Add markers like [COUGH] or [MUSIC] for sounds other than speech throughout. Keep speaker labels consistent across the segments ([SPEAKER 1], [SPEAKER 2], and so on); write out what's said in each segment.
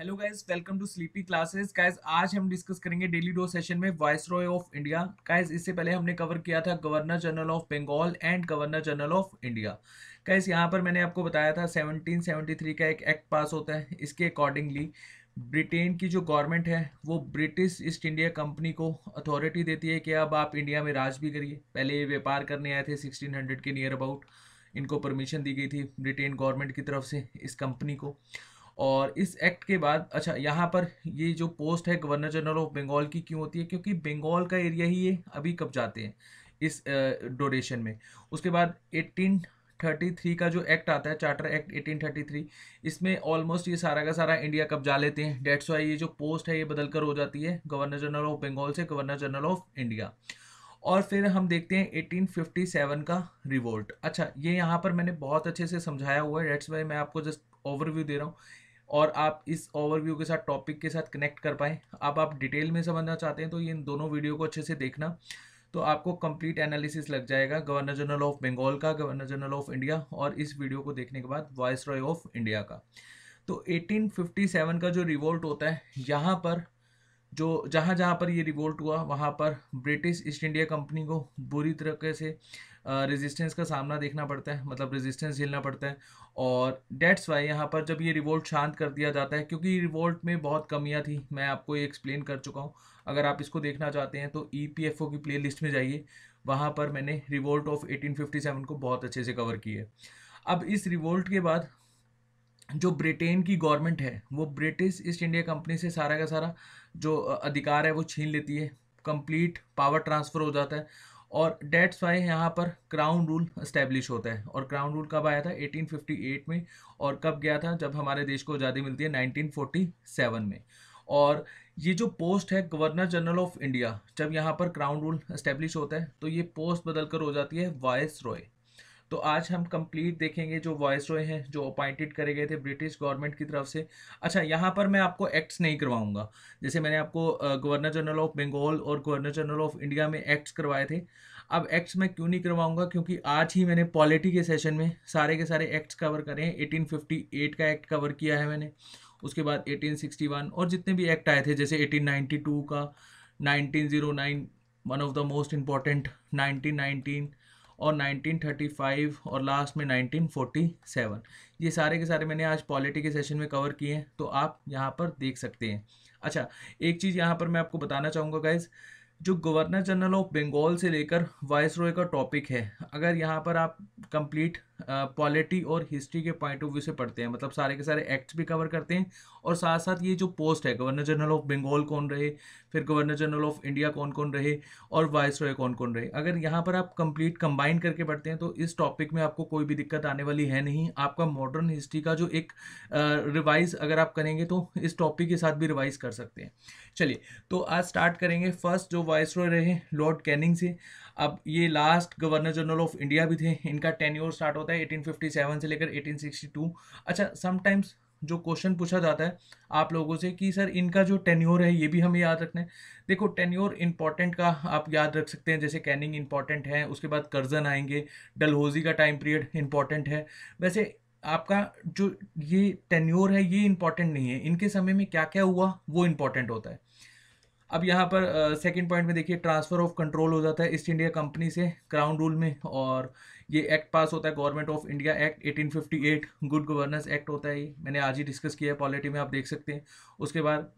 [SPEAKER 1] hello guys welcome to sleepy classes guys आज हम discuss करेंगे डेली डो सेशन में viceroy of India guys इससे पहले हमने कवर किया था governor general of Bengal and governor general of India guys यहाँ पर मैंने आपको बताया था 1773 का एक एक्ट पास होता है इसके अकॉर्डिंगली ब्रिटेन की जो गवर्नमेंट है वो ब्रिटिश ईस्ट इंडिया कंपनी को अथॉरिटी देती है कि अब आप इंडिया में राज भी करिए पहले ये व्यापार करने आए थे सिक्सटीन के नियर अबाउट इनको परमिशन दी गई थी ब्रिटेन गवर्नमेंट की तरफ से इस कंपनी को और इस एक्ट के बाद अच्छा यहाँ पर ये जो पोस्ट है गवर्नर जनरल ऑफ बंगाल की क्यों होती है क्योंकि बंगाल का एरिया ही ये अभी कब जाते हैं इस डोरेशन में उसके बाद 1833 का जो एक्ट आता है चार्टर एक्ट 1833 इसमें ऑलमोस्ट ये सारा का सारा इंडिया कब्जा लेते हैं डेट्स वाई ये जो पोस्ट है ये बदलकर हो जाती है गवर्नर जनरल ऑफ बंगाल से गवर्नर जनरल ऑफ इंडिया और फिर हम देखते हैं 1857 का रिवोल्ट अच्छा ये यहाँ पर मैंने बहुत अच्छे से समझाया हुआ है डेट्स वाई मैं आपको जस्ट ओवरव्यू दे रहा हूँ और आप इस ओवरव्यू के साथ टॉपिक के साथ कनेक्ट कर पाएँ आप आप डिटेल में समझना चाहते हैं तो ये इन दोनों वीडियो को अच्छे से देखना तो आपको कंप्लीट एनालिसिस लग जाएगा गवर्नर जनरल ऑफ बंगाल का गवर्नर जनरल ऑफ इंडिया और इस वीडियो को देखने के बाद वॉइस रॉय ऑफ इंडिया का तो 1857 का जो रिवोल्ट होता है यहाँ पर जो जहाँ जहाँ पर ये रिवोल्ट हुआ वहाँ पर ब्रिटिश ईस्ट इंडिया कंपनी को बुरी तरीके से रेजिस्टेंस का सामना देखना पड़ता है मतलब रेजिस्टेंस झेलना पड़ता है और डेट्स वाई यहाँ पर जब ये रिवोल्ट शांत कर दिया जाता है क्योंकि रिवोल्ट में बहुत कमियाँ थी मैं आपको ये एक्सप्लेन कर चुका हूँ अगर आप इसको देखना चाहते हैं तो ई e की प्ले लिस्ट में जाइए वहाँ पर मैंने रिवोल्ट ऑफ सेवन को बहुत अच्छे से कवर किया है अब इस रिवोल्ट के बाद जो ब्रिटेन की गवर्नमेंट है वो ब्रिटिश ईस्ट इंडिया कंपनी से सारा का सारा जो अधिकार है वो छीन लेती है कंप्लीट पावर ट्रांसफ़र हो जाता है और डेट्स वाई यहाँ पर क्राउन रूल इस्टेब्लिश होता है और क्राउन रूल कब आया था 1858 में और कब गया था जब हमारे देश को आज़ादी मिलती है 1947 में और ये जो पोस्ट है गवर्नर जनरल ऑफ इंडिया जब यहाँ पर क्राउन रूल इस्टेब्लिश होता है तो ये पोस्ट बदल कर हो जाती है वाइस रॉय तो आज हम कंप्लीट देखेंगे जो वॉइस रॉय हैं जो अपॉइंटेड करे गए थे ब्रिटिश गवर्नमेंट की तरफ से अच्छा यहाँ पर मैं आपको एक्ट्स नहीं करवाऊंगा जैसे मैंने आपको गवर्नर जनरल ऑफ बंगाल और गवर्नर जनरल ऑफ इंडिया में एक्ट्स करवाए थे अब एक्ट्स मैं क्यों नहीं करवाऊंगा क्योंकि आज ही मैंने पॉलिटी के सेशन में सारे के सारे एक्ट्स कवर करे हैं एटीन का एक्ट कवर किया है मैंने उसके बाद एटीन और जितने भी एक्ट आए थे जैसे एटीन का nineteen one of the most important nineteen और 1935 और लास्ट में 1947 ये सारे के सारे मैंने आज पॉलिटी के सेशन में कवर किए हैं तो आप यहाँ पर देख सकते हैं अच्छा एक चीज़ यहाँ पर मैं आपको बताना चाहूँगा गाइज़ जो गवर्नर जनरल ऑफ बंगाल से लेकर वाइस रॉय का टॉपिक है अगर यहाँ पर आप कंप्लीट पॉलिटी और हिस्ट्री के पॉइंट ऑफ व्यू से पढ़ते हैं मतलब सारे के सारे एक्ट्स भी कवर करते हैं और साथ साथ ये जो पोस्ट है गवर्नर जनरल ऑफ बंगाल कौन रहे फिर गवर्नर जनरल ऑफ इंडिया कौन कौन रहे और वाइस रॉय कौन कौन रहे अगर यहाँ पर आप कंप्लीट कंबाइन करके पढ़ते हैं तो इस टॉपिक में आपको कोई भी दिक्कत आने वाली है नहीं आपका मॉडर्न हिस्ट्री का जो एक रिवाइज अगर आप करेंगे तो इस टॉपिक के साथ भी रिवाइज कर सकते हैं चलिए तो आज स्टार्ट करेंगे फर्स्ट जो वाइस रॉय रहे लॉर्ड कैनिंग से अब ये last governor general of India भी थे इनका टेन्योर स्टार्ट होता है 1857 से लेकर 1862 अच्छा समटाइम्स जो क्वेश्चन पूछा जाता है आप लोगों से कि सर इनका जो टेन्योर है ये भी हमें याद रखना है देखो टेन्योर इंपॉर्टेंट का आप याद रख सकते हैं जैसे कैनिंग इंपॉर्टेंट है उसके बाद कर्जन आएंगे डलहोजी का टाइम पीरियड इंपॉर्टेंट है वैसे आपका जो ये टेन्योर है ये इंपॉर्टेंट नहीं है इनके समय में क्या क्या हुआ वो इंपॉर्टेंट होता है अब यहाँ पर सेकंड पॉइंट में देखिए ट्रांसफ़र ऑफ कंट्रोल हो जाता है ईस्ट इंडिया कंपनी से क्राउन रूल में और ये एक्ट पास होता है government of India act 1858 good governance act होता है ये मैंने आज ही डिस्कस किया है पॉलिटी में आप देख सकते हैं उसके बाद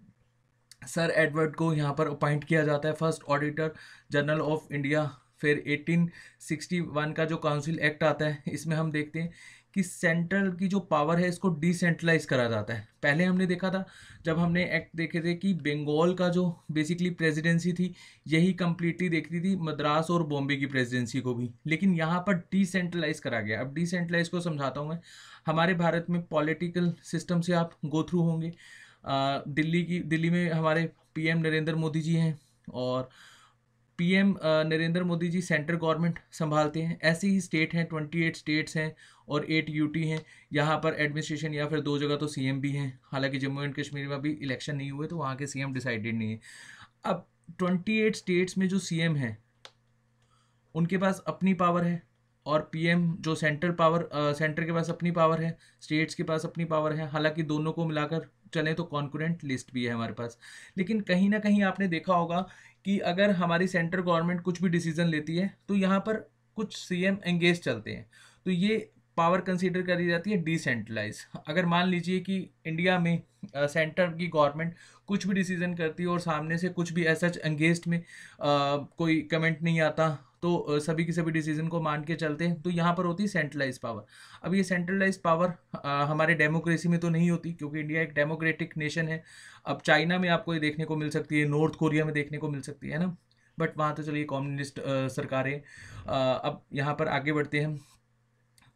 [SPEAKER 1] सर एडवर्ड को यहाँ पर अपॉइंट किया जाता है first auditor general of India फिर 1861 का जो काउंसिल एक्ट आता है इसमें हम देखते हैं कि सेंट्रल की जो पावर है इसको डिसेंट्रलाइज करा जाता है पहले हमने देखा था जब हमने एक्ट देखे थे कि बंगाल का जो बेसिकली प्रेसिडेंसी थी यही कम्प्लीटली देखती थी मद्रास और बॉम्बे की प्रेसिडेंसी को भी लेकिन यहाँ पर डिसेंट्रलाइज करा गया अब डिसेंट्रलाइज को समझाता हूँ मैं हमारे भारत में पॉलिटिकल सिस्टम से आप गो थ्रू होंगे दिल्ली की दिल्ली में हमारे पी नरेंद्र मोदी जी हैं और PM Narendra Modi ji central government संभालते हैं ऐसे ही स्टेट हैं ट्वेंटी एट स्टेट्स हैं और एट यूटी हैं यहाँ पर एडमिनिस्ट्रेशन या फिर दो जगह तो सीएम भी हैं हालांकि जम्मू एंड कश्मीर में अभी इलेक्शन नहीं हुए तो वहाँ के सीएम डिसाइडेड नहीं है अब ट्वेंटी एट स्टेट्स में जो सीएम हैं उनके पास अपनी पावर है और पीएम जो सेंट्रल पावर सेंटर के पास अपनी पावर है स्टेट्स के पास अपनी पावर है हालांकि दोनों को मिलाकर चलें तो कॉन्कुरेंट लिस्ट भी है हमारे पास लेकिन कहीं ना कहीं आपने देखा होगा कि अगर हमारी सेंट्रल गवर्नमेंट कुछ भी डिसीजन लेती है तो यहाँ पर कुछ सीएम एंगेज चलते हैं तो ये पावर कंसीडर करी जाती है डिसेंट्रलाइज अगर मान लीजिए कि इंडिया में सेंटर की गवर्नमेंट कुछ भी डिसीजन करती है और सामने से कुछ भी ऐसा अंगेस्ट में कोई कमेंट नहीं आता तो सभी के सभी डिसीजन को मान के चलते हैं तो यहाँ पर होती है सेंट्रलाइज पावर अब ये सेंट्रलाइज पावर आ, हमारे डेमोक्रेसी में तो नहीं होती क्योंकि इंडिया एक डेमोक्रेटिक नेशन है अब चाइना में आपको ये देखने को मिल सकती है नॉर्थ कोरिया में देखने को मिल सकती है ना बट वहाँ तो चलिए कम्युनिस्ट सरकारें अब यहाँ पर आगे बढ़ते हैं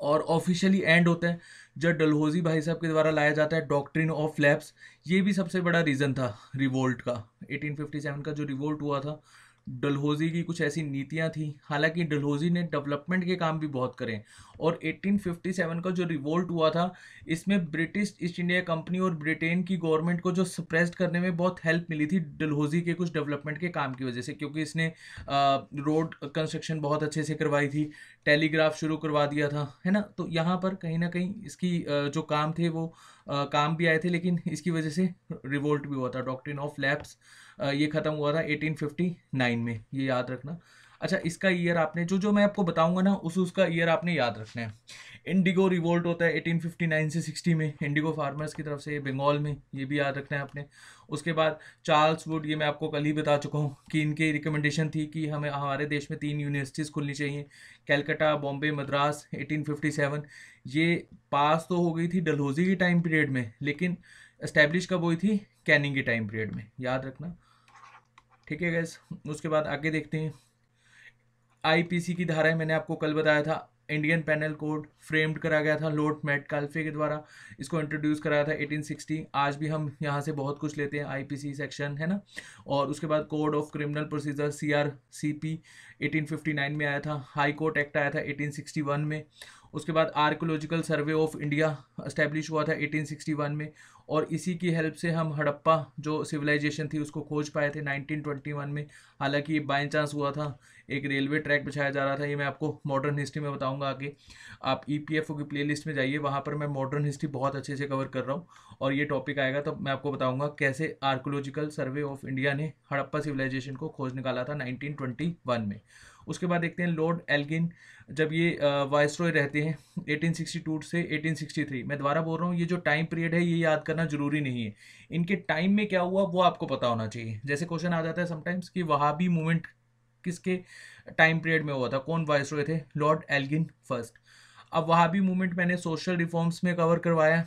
[SPEAKER 1] और ऑफिशियली एंड होता है जब डलहोजी भाई साहब के द्वारा लाया जाता है डॉक्ट्रिन ऑफ लैब्स ये भी सबसे बड़ा रीज़न था रिवोल्ट का 1857 का जो रिवोल्ट हुआ था डलहौजी की कुछ ऐसी नीतियाँ थी हालांकि डलहौजी ने डेवलपमेंट के काम भी बहुत करें और 1857 का जो रिवोल्ट हुआ था इसमें ब्रिटिश ईस्ट इंडिया कंपनी और ब्रिटेन की गवर्नमेंट को जो सप्रेस्ड करने में बहुत हेल्प मिली थी डलहौजी के कुछ डेवलपमेंट के काम की वजह से क्योंकि इसने रोड कंस्ट्रक्शन बहुत अच्छे से करवाई थी टेलीग्राफ शुरू करवा दिया था है ना तो यहाँ पर कहीं ना कहीं इसकी जो काम थे वो काम भी आए थे लेकिन इसकी वजह से रिवोल्ट भी हुआ था डॉक्ट्रिन ऑफ लैब्स ये ख़त्म हुआ था 1859 में ये याद रखना अच्छा इसका ईयर आपने जो जो मैं आपको बताऊंगा ना उस उसका ईयर आपने याद रखना है इंडिगो रिवोल्ट होता है 1859 से 60 में इंडिगो फार्मर्स की तरफ से बंगाल में ये भी याद रखना है आपने उसके बाद चार्ल्स वुड ये मैं आपको कल ही बता चुका हूँ कि इनकी रिकमेंडेशन थी कि हमें हमारे देश में तीन यूनिवर्सिटीज़ खुलनी चाहिए कैलकटा बॉम्बे मद्रास सेवन ये पास तो हो गई थी डलहौजी के टाइम पीरियड में लेकिन इस्टेब्लिश कब हुई थी कैनिंग के टाइम पीरियड में याद रखना ठीक है गैस उसके बाद आगे देखते हैं आईपीसी की धाराएं मैंने आपको कल बताया था इंडियन पैनल कोड फ्रेम्ड करा गया था लॉर्ड मेट काल्फे के द्वारा इसको इंट्रोड्यूस कराया था 1860 आज भी हम यहाँ से बहुत कुछ लेते हैं आईपीसी सेक्शन है ना और उसके बाद code of criminal procedure CRCP 1859 में आया था हाई कोर्ट एक्ट आया था 1861 में उसके बाद archaeological survey of India establish हुआ था एटीन में और इसी की हेल्प से हम हड़प्पा जो सिविलाइजेशन थी उसको खोज पाए थे 1921 में हालांकि बाई चांस हुआ था एक रेलवे ट्रैक बिछाया जा रहा था ये मैं आपको मॉडर्न हिस्ट्री में बताऊंगा आगे आप ई पी एफ ओ की प्लेलिस्ट में जाइए वहाँ पर मैं मॉडर्न हिस्ट्री बहुत अच्छे से कवर कर रहा हूँ और ये टॉपिक आएगा तो मैं आपको बताऊँगा कैसे आर्कोलॉजिकल सर्वे ऑफ इंडिया ने हड़प्पा सिविलाइजेशन को खोज निकाला था नाइनटीन में उसके बाद देखते हैं लॉर्ड एल्गिन जब ये वॉइस रॉय रहते हैं 1862 से 1863 मैं दोबारा बोल रहा हूँ ये जो टाइम पीरियड है ये याद करना जरूरी नहीं है इनके टाइम में क्या हुआ वो आपको पता होना चाहिए जैसे क्वेश्चन आ जाता है समटाइम्स कि वहाबी मूवमेंट किसके टाइम पीरियड में हुआ था कौन वॉइस रॉय थे लॉर्ड एल्गिन फर्स्ट अब वहाबी मूवमेंट मैंने सोशल रिफॉर्म्स में कवर करवाया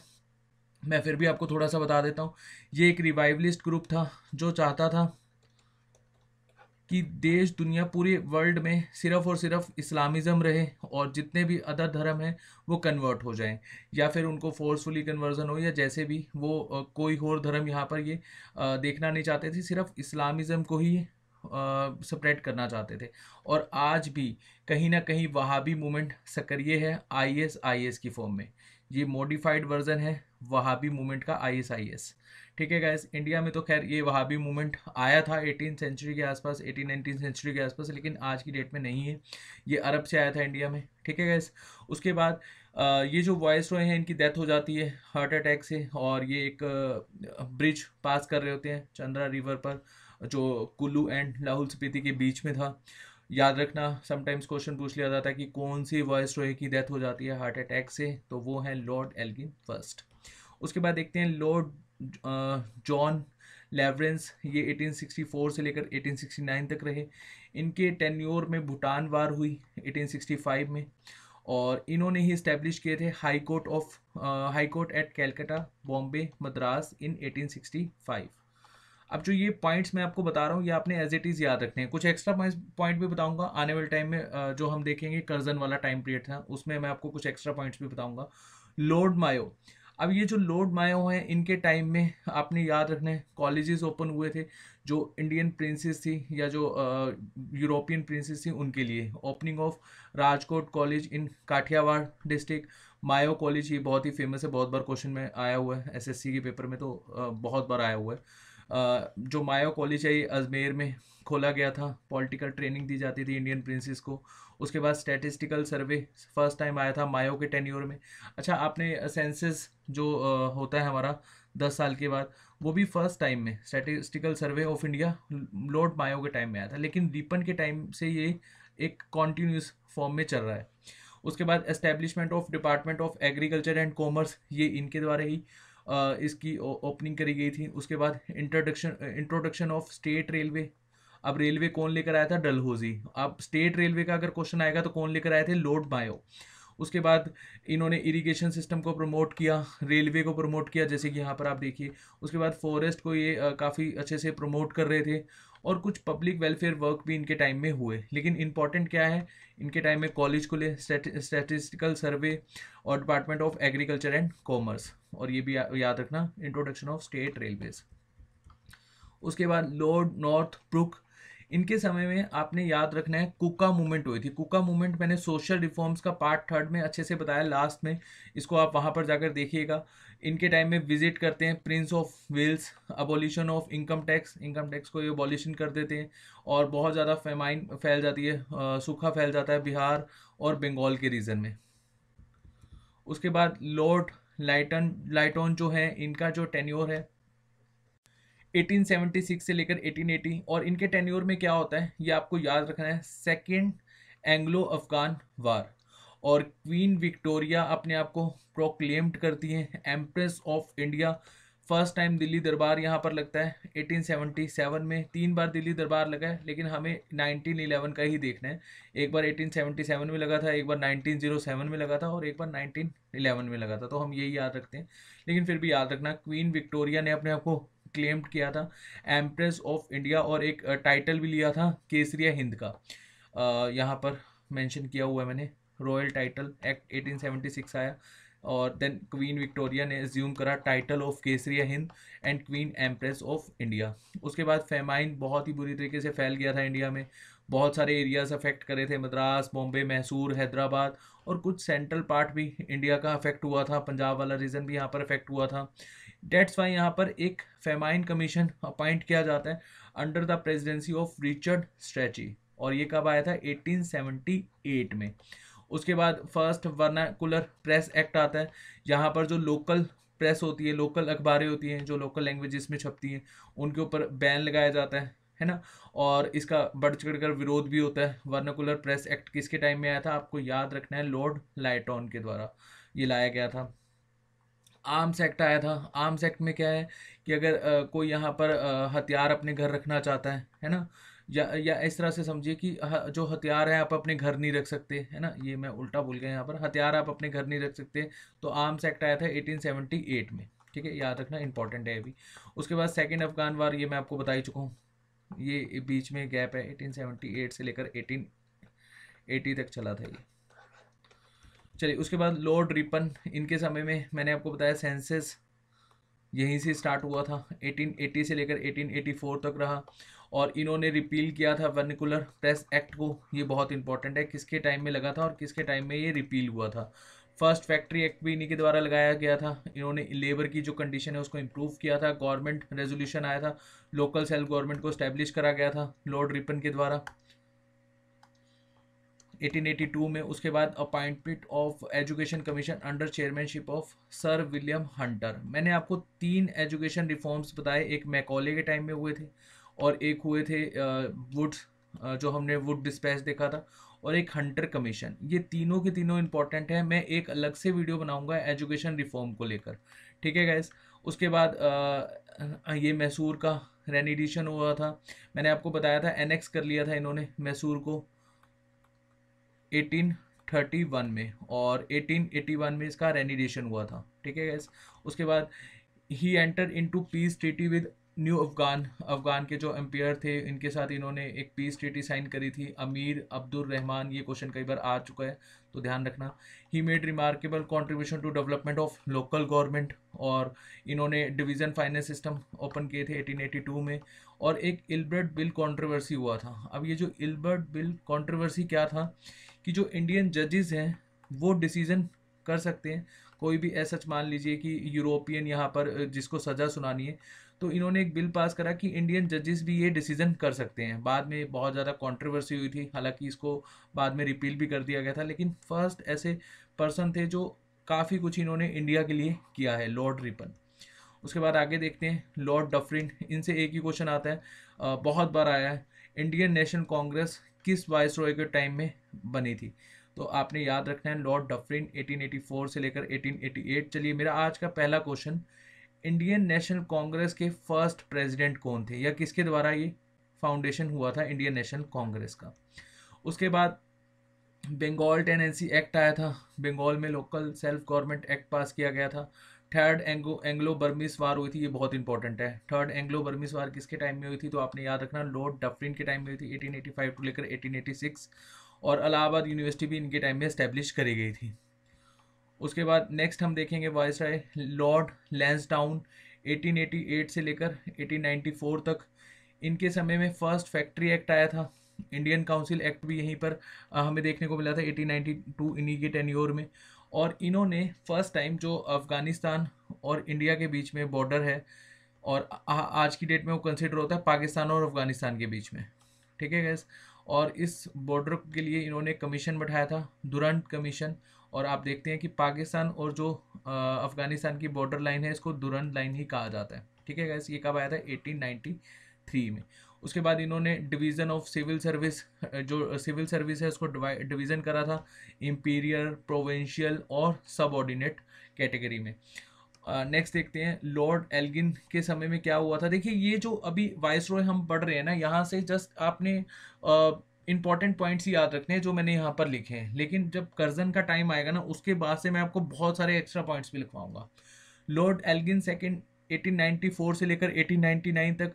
[SPEAKER 1] मैं फिर भी आपको थोड़ा सा बता देता हूँ ये एक रिवाइवलिस्ट ग्रुप था जो चाहता था कि देश दुनिया पूरे वर्ल्ड में सिर्फ और सिर्फ इस्लामिज़म रहे और जितने भी अदर धर्म हैं वो कन्वर्ट हो जाएं या फिर उनको फोर्सफुली कन्वर्जन हो या जैसे भी वो कोई और धर्म यहाँ पर ये देखना नहीं चाहते थे सिर्फ इस्लामिज़म को ही सप्रेड करना चाहते थे और आज भी कहीं ना कहीं वहाबी मूवमेंट सक्रिय है आई एस की फॉर्म में ये मॉडिफाइड वर्जन है वहाबी मूवमेंट का आई एस ठीक है गैस इंडिया में तो खैर ये वहाबी मूवमेंट आया था एटीन सेंचुरी के आसपास एटीन नाइनटीन सेंचुरी के आसपास लेकिन आज की डेट में नहीं है ये अरब से आया था इंडिया में ठीक है गैस उसके बाद ये जो वॉइस रॉय हैं इनकी डेथ हो जाती है हार्ट अटैक से और ये एक ब्रिज पास कर रहे होते हैं चंद्रा रिवर पर जो कुल्लू एंड लाहौल स्पीति के बीच में था याद रखना समटाइम्स क्वेश्चन पूछ लिया जाता है कि कौन सी वॉइस रॉय की डेथ हो जाती है हार्ट अटैक से तो वो है लॉर्ड एल्गिन फर्स्ट उसके बाद देखते हैं लॉर्ड जॉन लेवरेंस ये 1864 से लेकर 1869 तक रहे इनके टेन्योर में भूटान वार हुई 1865 में और इन्होंने ही इस्टेब्लिश किए थे high court of high court at Calcutta Bombay Madras in 1865 अब जो ये पॉइंट्स मैं आपको बता रहा हूँ ये आपने एज इट इज़ याद रखने हैं कुछ एक्स्ट्रा पॉइंट भी बताऊंगा आने वाले टाइम में जो हम देखेंगे कर्जन वाला टाइम पीरियड था उसमें मैं आपको कुछ एक्स्ट्रा पॉइंट्स भी बताऊंगा लॉर्ड मायो अब ये जो लॉर्ड मायो हैं इनके टाइम में आपने याद रखना है कॉलेजेस ओपन हुए थे जो इंडियन प्रिंसेस थी या जो यूरोपियन प्रिंसेस थी उनके लिए opening of Rajkot college in Kathiawar district Mayo college ये बहुत ही फेमस है बहुत बार क्वेश्चन में आया हुआ है एसएससी के पेपर में तो बहुत बार आया हुआ है जो माया कॉलेज है अजमेर में खोला गया था पॉलिटिकल ट्रेनिंग दी जाती थी इंडियन प्रिंसेस को उसके बाद स्टैटिस्टिकल सर्वे फर्स्ट टाइम आया था मायो के टेन्योर में अच्छा आपने सेंसेस जो होता है हमारा दस साल के बाद वो भी फर्स्ट टाइम में statistical survey of India lord Mayo के टाइम में आया था लेकिन रिपन के टाइम से ये एक कॉन्टीन्यूस फॉर्म में चल रहा है उसके बाद establishment of department of agriculture and commerce ये इनके द्वारा ही इसकी ओपनिंग करी गई थी उसके बाद introduction introduction of state railway अब रेलवे कौन लेकर आया था डलहोजी अब स्टेट रेलवे का अगर क्वेश्चन आएगा तो कौन लेकर आए थे लोड बायो उसके बाद इन्होंने इरिगेशन सिस्टम को प्रमोट किया रेलवे को प्रमोट किया जैसे कि यहाँ पर आप देखिए उसके बाद फॉरेस्ट को ये काफ़ी अच्छे से प्रमोट कर रहे थे और कुछ पब्लिक वेलफेयर वर्क भी इनके टाइम में हुए लेकिन इम्पॉर्टेंट क्या है इनके टाइम में कॉलेज को ले स्टैटिस्टिकल सर्वे और department of agriculture and commerce और ये भी याद रखना इंट्रोडक्शन ऑफ स्टेट रेलवेज उसके बाद लॉर्ड नॉर्थ ब्रुक इनके समय में आपने याद रखना है कुका मूवमेंट हुई थी कुका मूवमेंट मैंने सोशल रिफॉर्म्स का पार्ट थर्ड में अच्छे से बताया लास्ट में इसको आप वहाँ पर जाकर देखिएगा इनके टाइम में विजिट करते हैं prince of Wales abolition of income tax income tax को ये अबोलिशन कर देते हैं और बहुत ज़्यादा फेमाइन फैल जाती है सूखा फैल जाता है बिहार और बंगाल के रीजन में उसके बाद लॉर्ड लाइटन लाइटोन जो है इनका जो टेन्योर है 1876 से लेकर 1880 और इनके टेन्योर में क्या होता है ये आपको याद रखना है सेकेंड एंग्लो अफगान वार और क्वीन विक्टोरिया अपने आप को प्रोक्लेम्ड करती हैं empress of India first time Delhi Durbar यहाँ पर लगता है 1877 में तीन बार दिल्ली दरबार लगा है लेकिन हमें 1911 का ही देखना है एक बार 1877 में लगा था एक बार 1907 में लगा था और एक बार 1911 में लगा था तो हम यही याद रखते हैं लेकिन फिर भी याद रखना क्वीन विक्टोरिया ने अपने आप को क्लेम्ड किया था एम्प्रेस ऑफ इंडिया और एक टाइटल भी लिया था केसरिया हिंद का यहाँ पर मैंशन किया हुआ है मैंने रॉयल टाइटल एक्ट एटीन आया और देन क्वीन विक्टोरिया ने एज्यूम करा टाइटल ऑफ केसरिया हिंद and queen empress of India उसके बाद फेमाइन बहुत ही बुरी तरीके से फैल गया था इंडिया में बहुत सारे एरियाज अफेक्ट करे थे मद्रास बॉम्बे मैसूर हैदराबाद और कुछ सेंट्रल पार्ट भी इंडिया का अफेक्ट हुआ था पंजाब वाला रीजन भी यहाँ पर अफेक्ट हुआ था डेट्स वाई यहाँ पर एक फेमाइन कमीशन अपॉइंट किया जाता है under the presidency of Richard Strachey और ये कब आया था 1878 में उसके बाद फर्स्ट वर्नाकुलर प्रेस एक्ट आता है यहाँ पर जो लोकल प्रेस होती है लोकल अखबारें होती हैं जो लोकल लैंग्वेजेस में छपती हैं उनके ऊपर बैन लगाया जाता है है ना और इसका बढ़ चढ़ कर विरोध भी होता है वर्नाकुलर प्रेस एक्ट किसके टाइम में आया था आपको याद रखना है लॉर्ड लाइटॉन के द्वारा ये लाया गया था आर्म्स एक्ट आया था आर्म्स एक्ट में क्या है कि अगर आ, कोई यहाँ पर हथियार अपने घर रखना चाहता है है ना या या इस तरह से समझिए कि जो हथियार है आप अपने घर नहीं रख सकते है ना ये मैं उल्टा भूल गया यहाँ पर हथियार आप अपने घर नहीं रख सकते तो आर्म्स एक्ट आया था 1878 में ठीक है याद रखना इंपॉर्टेंट है अभी उसके बाद सेकेंड अफगान वार ये मैं आपको बता ही चुका हूँ ये बीच में गैप है एटीन से लेकर एटी तक चला था ये चलिए उसके बाद लॉर्ड रिपन इनके समय में मैंने आपको बताया सेंसेस यहीं से स्टार्ट हुआ था 1880 से लेकर 1884 तक रहा और इन्होंने रिपील किया था वर्निकुलर प्रेस एक्ट को ये बहुत इंपॉर्टेंट है किसके टाइम में लगा था और किसके टाइम में ये रिपील हुआ था फर्स्ट फैक्ट्री एक्ट भी इन्हीं के द्वारा लगाया गया था इन्होंने लेबर की जो कंडीशन है उसको इम्प्रूव किया था गवर्नमेंट रेजोल्यूशन आया था लोकल सेल्फ गवर्नमेंट को स्टैब्लिश करा गया था लॉर्ड रिपन के द्वारा 1882 में उसके बाद appointment of education commission under chairmanship of sir William Hunter मैंने आपको तीन एजुकेशन रिफॉर्म्स बताए एक मैकॉले के टाइम में हुए थे और एक हुए थे वुड जो हमने वुड डिस्पैच देखा था और एक हंटर कमीशन ये तीनों के तीनों इंपॉर्टेंट है मैं एक अलग से वीडियो बनाऊंगा एजुकेशन रिफॉर्म को लेकर ठीक है गैस उसके बाद आ, ये मैसूर का रेनिडिशन हुआ था मैंने आपको बताया था एनेक्स कर लिया था इन्होंने मैसूर को 1831 में और 1881 में इसका रेनिडिशन हुआ था ठीक है गैस उसके बाद ही enter into peace treaty with new Afghan Afghan के जो एम्पेयर थे इनके साथ इन्होंने एक पीस ट्रीटी साइन करी थी अमीर अब्दुल रहमान ये क्वेश्चन कई बार आ चुका है तो ध्यान रखना he made remarkable contribution to development of local government और इन्होंने डिवीज़न फाइनेंस सिस्टम ओपन किए थे 1882 में और एक इल्बर्ट बिल कॉन्ट्रोवर्सी हुआ था अब ये जो इल्बर्ट बिल कॉन्ट्रोवर्सी क्या था कि जो इंडियन जजेज़ हैं वो डिसीज़न कर सकते हैं कोई भी ऐसा मान लीजिए कि यूरोपियन यहाँ पर जिसको सज़ा सुनानी है तो इन्होंने एक बिल पास करा कि इंडियन जजेस भी ये डिसीजन कर सकते हैं बाद में बहुत ज़्यादा कॉन्ट्रोवर्सी हुई थी हालांकि इसको बाद में रिपील भी कर दिया गया था लेकिन फर्स्ट ऐसे पर्सन थे जो काफ़ी कुछ इन्होंने इंडिया के लिए किया है लॉर्ड रिपन उसके बाद आगे देखते हैं लॉर्ड डफरिन इनसे एक ही क्वेश्चन आता है बहुत बार आया है इंडियन नेशनल कांग्रेस किस वाइस रॉय के टाइम में बनी थी तो आपने याद रखना है लॉर्ड डफरिन 1884 से लेकर 1888 चलिए मेरा आज का पहला क्वेश्चन इंडियन नेशनल कांग्रेस के फर्स्ट प्रेसिडेंट कौन थे या किसके द्वारा ये फाउंडेशन हुआ था इंडियन नेशनल कांग्रेस का उसके बाद बंगाल टेनेंसी एक्ट आया था बंगाल में local self government act pass किया गया था third Anglo Anglo Burmese war हुई थी ये बहुत इंपॉर्टेंट है थर्ड एंग्लो बर्मिस वार किसके टाइम में हुई थी तो आपने याद रखना लॉर्ड डफरिन के टाइम में हुई थी 1885 टू लेकर 1886 और अलाहाबाद यूनिवर्सिटी भी इनके टाइम में इस्टेब्लिश करी गई थी उसके बाद नेक्स्ट हम देखेंगे वॉयस राय लॉर्ड लेंसडाउन 1888 से लेकर 1894 तक इनके समय में फर्स्ट फैक्ट्री एक्ट आया था इंडियन काउंसिल एक्ट भी यहीं पर हमें देखने को मिला था 1892 इन्हीं के टेन्योर में और इन्होंने फर्स्ट टाइम जो अफ़गानिस्तान और इंडिया के बीच में बॉर्डर है और आज की डेट में वो कंसिडर होता है पाकिस्तान और अफ़गानिस्तान के बीच में ठीक है गैस और इस बॉर्डर के लिए इन्होंने कमीशन बैठाया था दुरंत कमीशन और आप देखते हैं कि पाकिस्तान और जो अफ़गानिस्तान की बॉर्डर लाइन है इसको दुरन लाइन ही कहा जाता है ठीक है गैस ये कब आया था 1893 में उसके बाद इन्होंने डिवीज़न ऑफ सिविल सर्विस जो सिविल सर्विस है उसको डिवीज़न करा था इम्पीरियर प्रोविंशियल और सबऑर्डिनेट कैटेगरी में नेक्स्ट uh, देखते हैं लॉर्ड एल्गिन के समय में क्या हुआ था देखिए ये जो अभी वाइस रॉय हम पढ़ रहे हैं ना यहाँ से जस्ट आपने uh, इंपॉर्टेंट पॉइंट्स ही याद रखने हैं जो मैंने यहाँ पर लिखे हैं लेकिन जब कर्जन का टाइम आएगा ना उसके बाद से मैं आपको बहुत सारे एक्स्ट्रा पॉइंट्स भी लिखवाऊंगा लॉर्ड एल्गिन सेकेंड 1894 से लेकर 1899 तक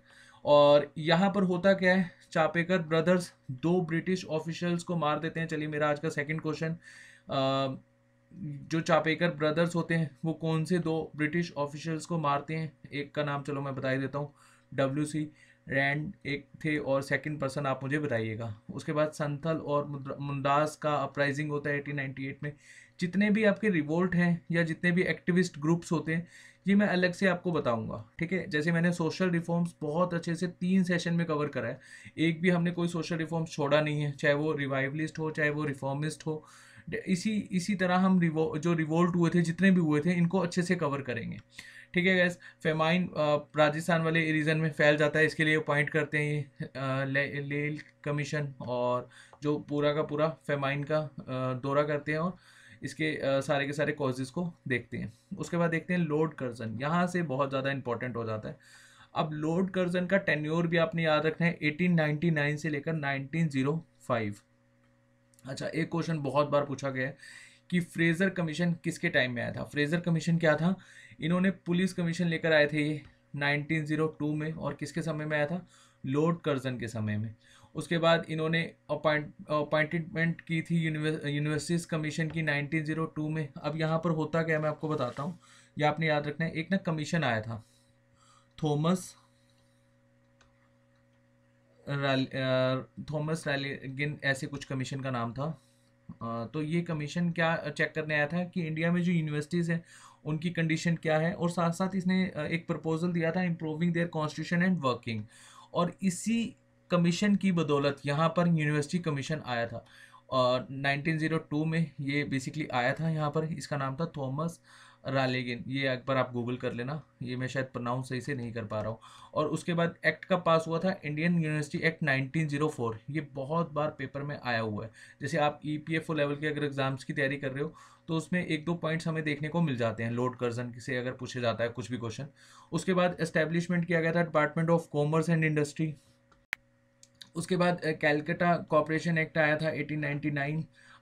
[SPEAKER 1] और यहाँ पर होता क्या है चापेकर ब्रदर्स दो ब्रिटिश ऑफिशियल्स को मार देते हैं चलिए मेरा आज का सेकेंड क्वेश्चन जो चापेकर ब्रदर्स होते हैं वो कौन से दो ब्रिटिश ऑफिशियल्स को मारते हैं एक का नाम चलो मैं बता ही देता हूँ डब्ल्यू सी रैंड एक थे और सेकंड पर्सन आप मुझे बताइएगा उसके बाद संथल और मुंदास का अपराइजिंग होता है 1898 में जितने भी आपके रिवोल्ट हैं या जितने भी एक्टिविस्ट ग्रुप्स होते हैं ये मैं अलग से आपको बताऊंगा ठीक है जैसे मैंने सोशल रिफॉर्म्स बहुत अच्छे से तीन सेशन में कवर करा है एक भी हमने कोई सोशल रिफॉर्म्स छोड़ा नहीं है चाहे वो रिवाइवलिस्ट हो चाहे वो रिफॉर्मिस्ट हो इसी इसी तरह हम रिवो जो रिवोल्ट हुए थे जितने भी हुए थे इनको अच्छे से कवर करेंगे ठीक है गैस फेमाइन राजस्थान वाले रीजन में फैल जाता है इसके लिए अपॉइंट करते हैं ये uh, लेल कमीशन और जो पूरा का पूरा फेमाइन का uh, दौरा करते हैं और इसके uh, सारे के सारे कॉजेज़ को देखते हैं उसके बाद देखते हैं लोड कर्जन यहाँ से बहुत ज़्यादा इंपॉर्टेंट हो जाता है अब लोड कर्जन का टेन्योर भी आपने याद रखना है 1899 से लेकर 1905 अच्छा एक क्वेश्चन बहुत बार पूछा गया है कि फ्रेजर कमीशन किसके टाइम में आया था फ्रेजर कमीशन क्या था इन्होंने पुलिस कमीशन लेकर आए थे ये 1902 में और किसके समय में आया था लॉर्ड कर्जन के समय में उसके बाद इन्होंने अपॉइंटमेंट की थी यूनिवर्सिटीज़ कमीशन की 1902 में अब यहाँ पर होता क्या मैं आपको बताता हूँ या आपने याद रखना है एक ना कमीशन आया था थॉमस थॉमस रैलीगिन ऐसे कुछ कमीशन का नाम था तो ये कमीशन क्या चेक करने आया था कि इंडिया में जो यूनिवर्सिटीज़ हैं उनकी कंडीशन क्या है और साथ साथ इसने एक प्रपोजल दिया था improving their constitution and working और इसी कमीशन की बदौलत यहाँ पर यूनिवर्सिटी कमीशन आया था और 1902 में ये बेसिकली आया था यहाँ पर इसका नाम था थॉमस रालेगिन ये एक बार आप गूगल कर लेना ये मैं शायद प्रोनाउंस सही से नहीं कर पा रहा हूँ और उसके बाद एक्ट का पास हुआ था इंडियन यूनिवर्सिटी एक्ट 1904 ये बहुत बार पेपर में आया हुआ है जैसे आप E P F O level के अगर एग्जाम्स की तैयारी कर रहे हो तो उसमें एक दो पॉइंट्स हमें देखने को मिल जाते हैं लोड कर्जन से अगर पूछे जाता है कुछ भी क्वेश्चन उसके बाद इस्टेब्लिशमेंट किया गया था department of commerce and industry उसके बाद कैलकटा कॉपरेशन एक्ट आया था एटीन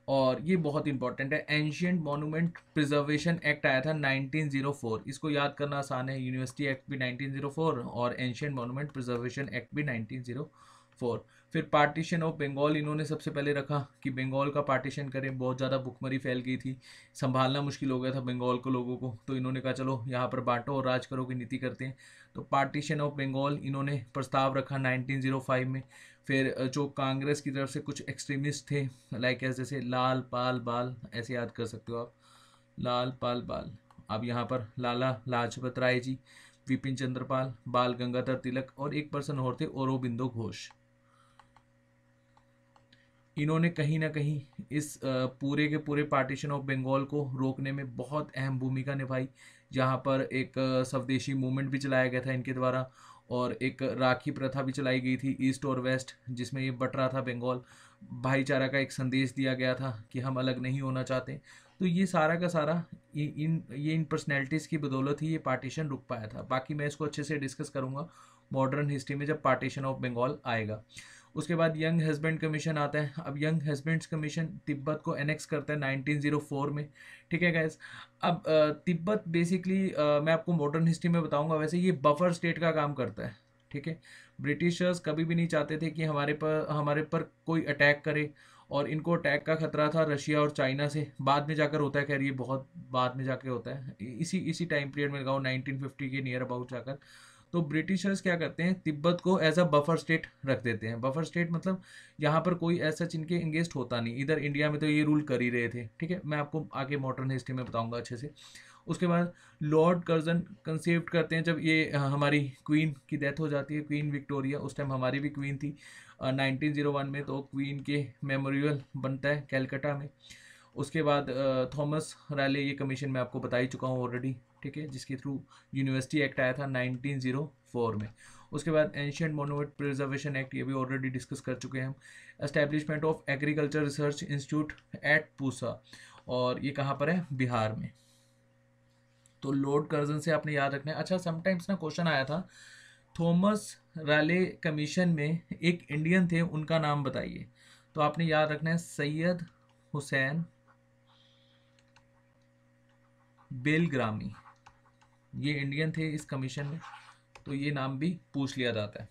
[SPEAKER 1] और ये बहुत इंपॉर्टेंट है एंशियंट मोनूमेंट प्रिजर्वेशन एक्ट आया था 1904 इसको याद करना आसान है यूनिवर्सिटी एक्ट भी 1904 और एंशियंट मोनूमेंट प्रिजर्वेशन एक्ट भी 1904 फिर पार्टीशन ऑफ बंगाल इन्होंने सबसे पहले रखा कि बंगाल का पार्टीशन करें बहुत ज़्यादा भुखमरी फैल गई थी संभालना मुश्किल हो गया था बंगाल को लोगों को तो इन्होंने कहा चलो यहाँ पर बांटो और राज करो की नीति करते हैं तो पार्टीशन ऑफ बंगाल इन्होंने प्रस्ताव रखा नाइनटीन में फिर जो कांग्रेस की तरफ से कुछ एक्सट्रीमिस्ट थे लाइक एज जैसे लाल पाल बाल ऐसे याद कर सकते हो आप लाल पाल बाल अब यहाँ पर लाला लाजपत राय जी विपिन चंद्रपाल बाल गंगाधर तिलक और एक पर्सन और थे औरबिंदो घोष इन्होंने कहीं ना कहीं इस पूरे के पूरे पार्टीशन ऑफ बंगाल को रोकने में बहुत अहम भूमिका निभाई जहाँ पर एक स्वदेशी मूवमेंट भी चलाया गया था इनके द्वारा और एक राखी प्रथा भी चलाई गई थी ईस्ट और वेस्ट जिसमें ये बट रहा था बंगाल भाईचारा का एक संदेश दिया गया था कि हम अलग नहीं होना चाहते तो ये सारा का सारा ये इन ये इन पर्सनैलिटीज़ की बदौलत ही ये पार्टीशन रुक पाया था बाकी मैं इसको अच्छे से डिस्कस करूँगा मॉडर्न हिस्ट्री में जब पार्टीशन ऑफ बंगाल आएगा उसके बाद यंग हस्बैंड कमीशन आता है अब यंग हस्बैंड कमीशन तिब्बत को एनेक्स करता है 1904 में ठीक है गैस अब तिब्बत बेसिकली मैं आपको मॉडर्न हिस्ट्री में बताऊंगा वैसे ये बफर स्टेट का काम करता है ठीक है ब्रिटिशर्स कभी भी नहीं चाहते थे कि हमारे पर हमारे पर कोई अटैक करे और इनको अटैक का खतरा था रशिया और चाइना से बाद में जाकर होता है खैर ये बहुत बाद में जाकर होता है इसी इसी टाइम पीरियड में लगाओ 1950 के नियर अबाउट जाकर तो ब्रिटिशर्स क्या करते हैं तिब्बत को एज अ बफर स्टेट रख देते हैं बफर स्टेट मतलब यहाँ पर कोई ऐसा इनके इंगेस्ट होता नहीं इधर इंडिया में तो ये रूल कर ही रहे थे ठीक है मैं आपको आगे मॉडर्न हिस्ट्री में बताऊँगा अच्छे से उसके बाद लॉर्ड कर्जन कंसेप्ट करते हैं जब ये हमारी क्वीन की डेथ हो जाती है क्वीन विक्टोरिया उस टाइम हमारी भी क्वीन थी नाइनटीन जीरो वन में तो क्वीन के मेमोरियल बनता है कैलकटा में उसके बाद थॉमस रैले ये कमीशन मैं आपको बता ही चुका हूँ ऑलरेडी ठीक है जिसके थ्रू यूनिवर्सिटी एक्ट आया था 1904 में उसके बाद एंशियंट मोनोवेट प्रिजर्वेशन एक्ट ये भी ऑलरेडी डिस्कस कर चुके हैं हम establishment of agriculture research institute at Pusa और ये कहाँ पर है बिहार में तो लोड कर्जन से आपने याद रखना है अच्छा समटाइम्स ना क्वेश्चन आया था थॉमस राले कमीशन में एक इंडियन थे उनका नाम बताइए तो आपने याद रखना है सैयद हुसैन बेलग्रामी ये इंडियन थे इस कमीशन में तो ये नाम भी पूछ लिया जाता है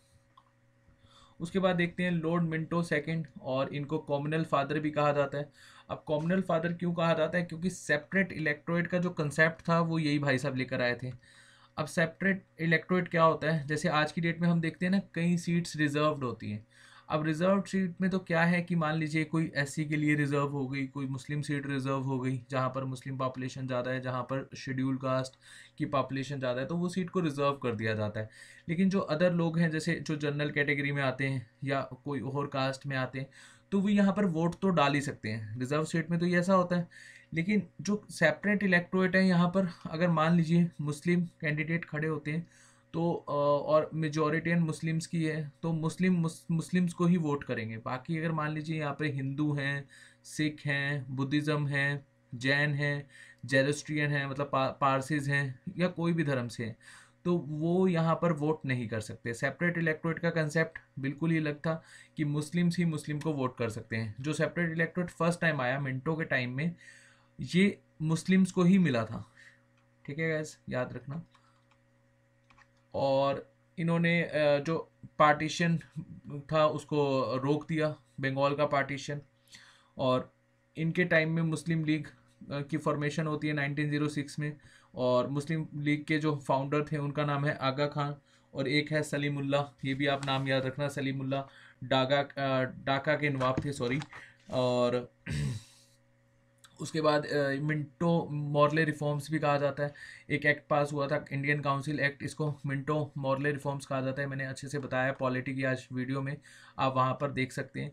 [SPEAKER 1] उसके बाद देखते हैं लॉर्ड मिंटो सेकंड और इनको कॉमनल फादर भी कहा जाता है अब कॉमनल फादर क्यों कहा जाता है क्योंकि सेपरेट इलेक्ट्रोइट का जो कंसेप्ट था वो यही भाई साहब लेकर आए थे अब सेपरेट इलेक्ट्रोइट क्या होता है जैसे आज की डेट में हम देखते हैं ना कई सीट्स रिजर्व्ड होती हैं अब रिज़र्व सीट में तो क्या है कि मान लीजिए कोई एस के लिए रिज़र्व हो गई कोई मुस्लिम सीट रिज़र्व हो गई जहाँ पर मुस्लिम पॉपुलेशन ज़्यादा है जहाँ पर शेड्यूल कास्ट की पॉपुलेशन ज़्यादा है तो वो सीट को रिज़र्व कर दिया जाता है लेकिन जो अदर लोग हैं जैसे जो जनरल कैटेगरी में आते हैं या कोई और कास्ट में आते हैं तो वो यहाँ पर वोट तो डाल ही सकते हैं रिज़र्व सीट में तो ये ऐसा होता है लेकिन जो सेपरेट इलेक्ट्रोरेट है यहाँ पर अगर मान लीजिए मुस्लिम कैंडिडेट खड़े होते हैं तो और एंड मुस्लिम्स की है तो मुस्लिम मुस्लिम्स को ही वोट करेंगे बाकी अगर मान लीजिए यहाँ पे हिंदू हैं सिख हैं बुद्धिज़्म हैं जैन हैं जेरेस्ट्रियन हैं मतलब पा, पारसीज हैं या कोई भी धर्म से हैं तो वो यहाँ पर वोट नहीं कर सकते सेपरेट इलेक्टोरेट का कंसेप्ट बिल्कुल ही अलग था कि मुस्लिम्स ही मुस्लिम को वोट कर सकते हैं जो सेपरेट इलेक्टोरेट फर्स्ट टाइम आया मिनटों के टाइम में ये मुस्लिम्स को ही मिला था ठीक है गैस याद रखना और इन्होंने जो पार्टीशन था उसको रोक दिया बंगाल का पार्टीशन और इनके टाइम में मुस्लिम लीग की फॉर्मेशन होती है 1906 में और मुस्लिम लीग के जो फाउंडर थे उनका नाम है आगा खान और एक है सलीमुल्ला ये भी आप नाम याद रखना सलीमुल्ला डागा डाका के नवाब थे सॉरी और [CLEARS THROAT] उसके बाद मिंटो मॉरले रिफॉर्म्स भी कहा जाता है एक एक्ट पास हुआ था इंडियन काउंसिल एक्ट इसको मिंटो मॉरले रिफॉर्म्स कहा जाता है मैंने अच्छे से बताया है पॉलिटी की आज वीडियो में आप वहाँ पर देख सकते हैं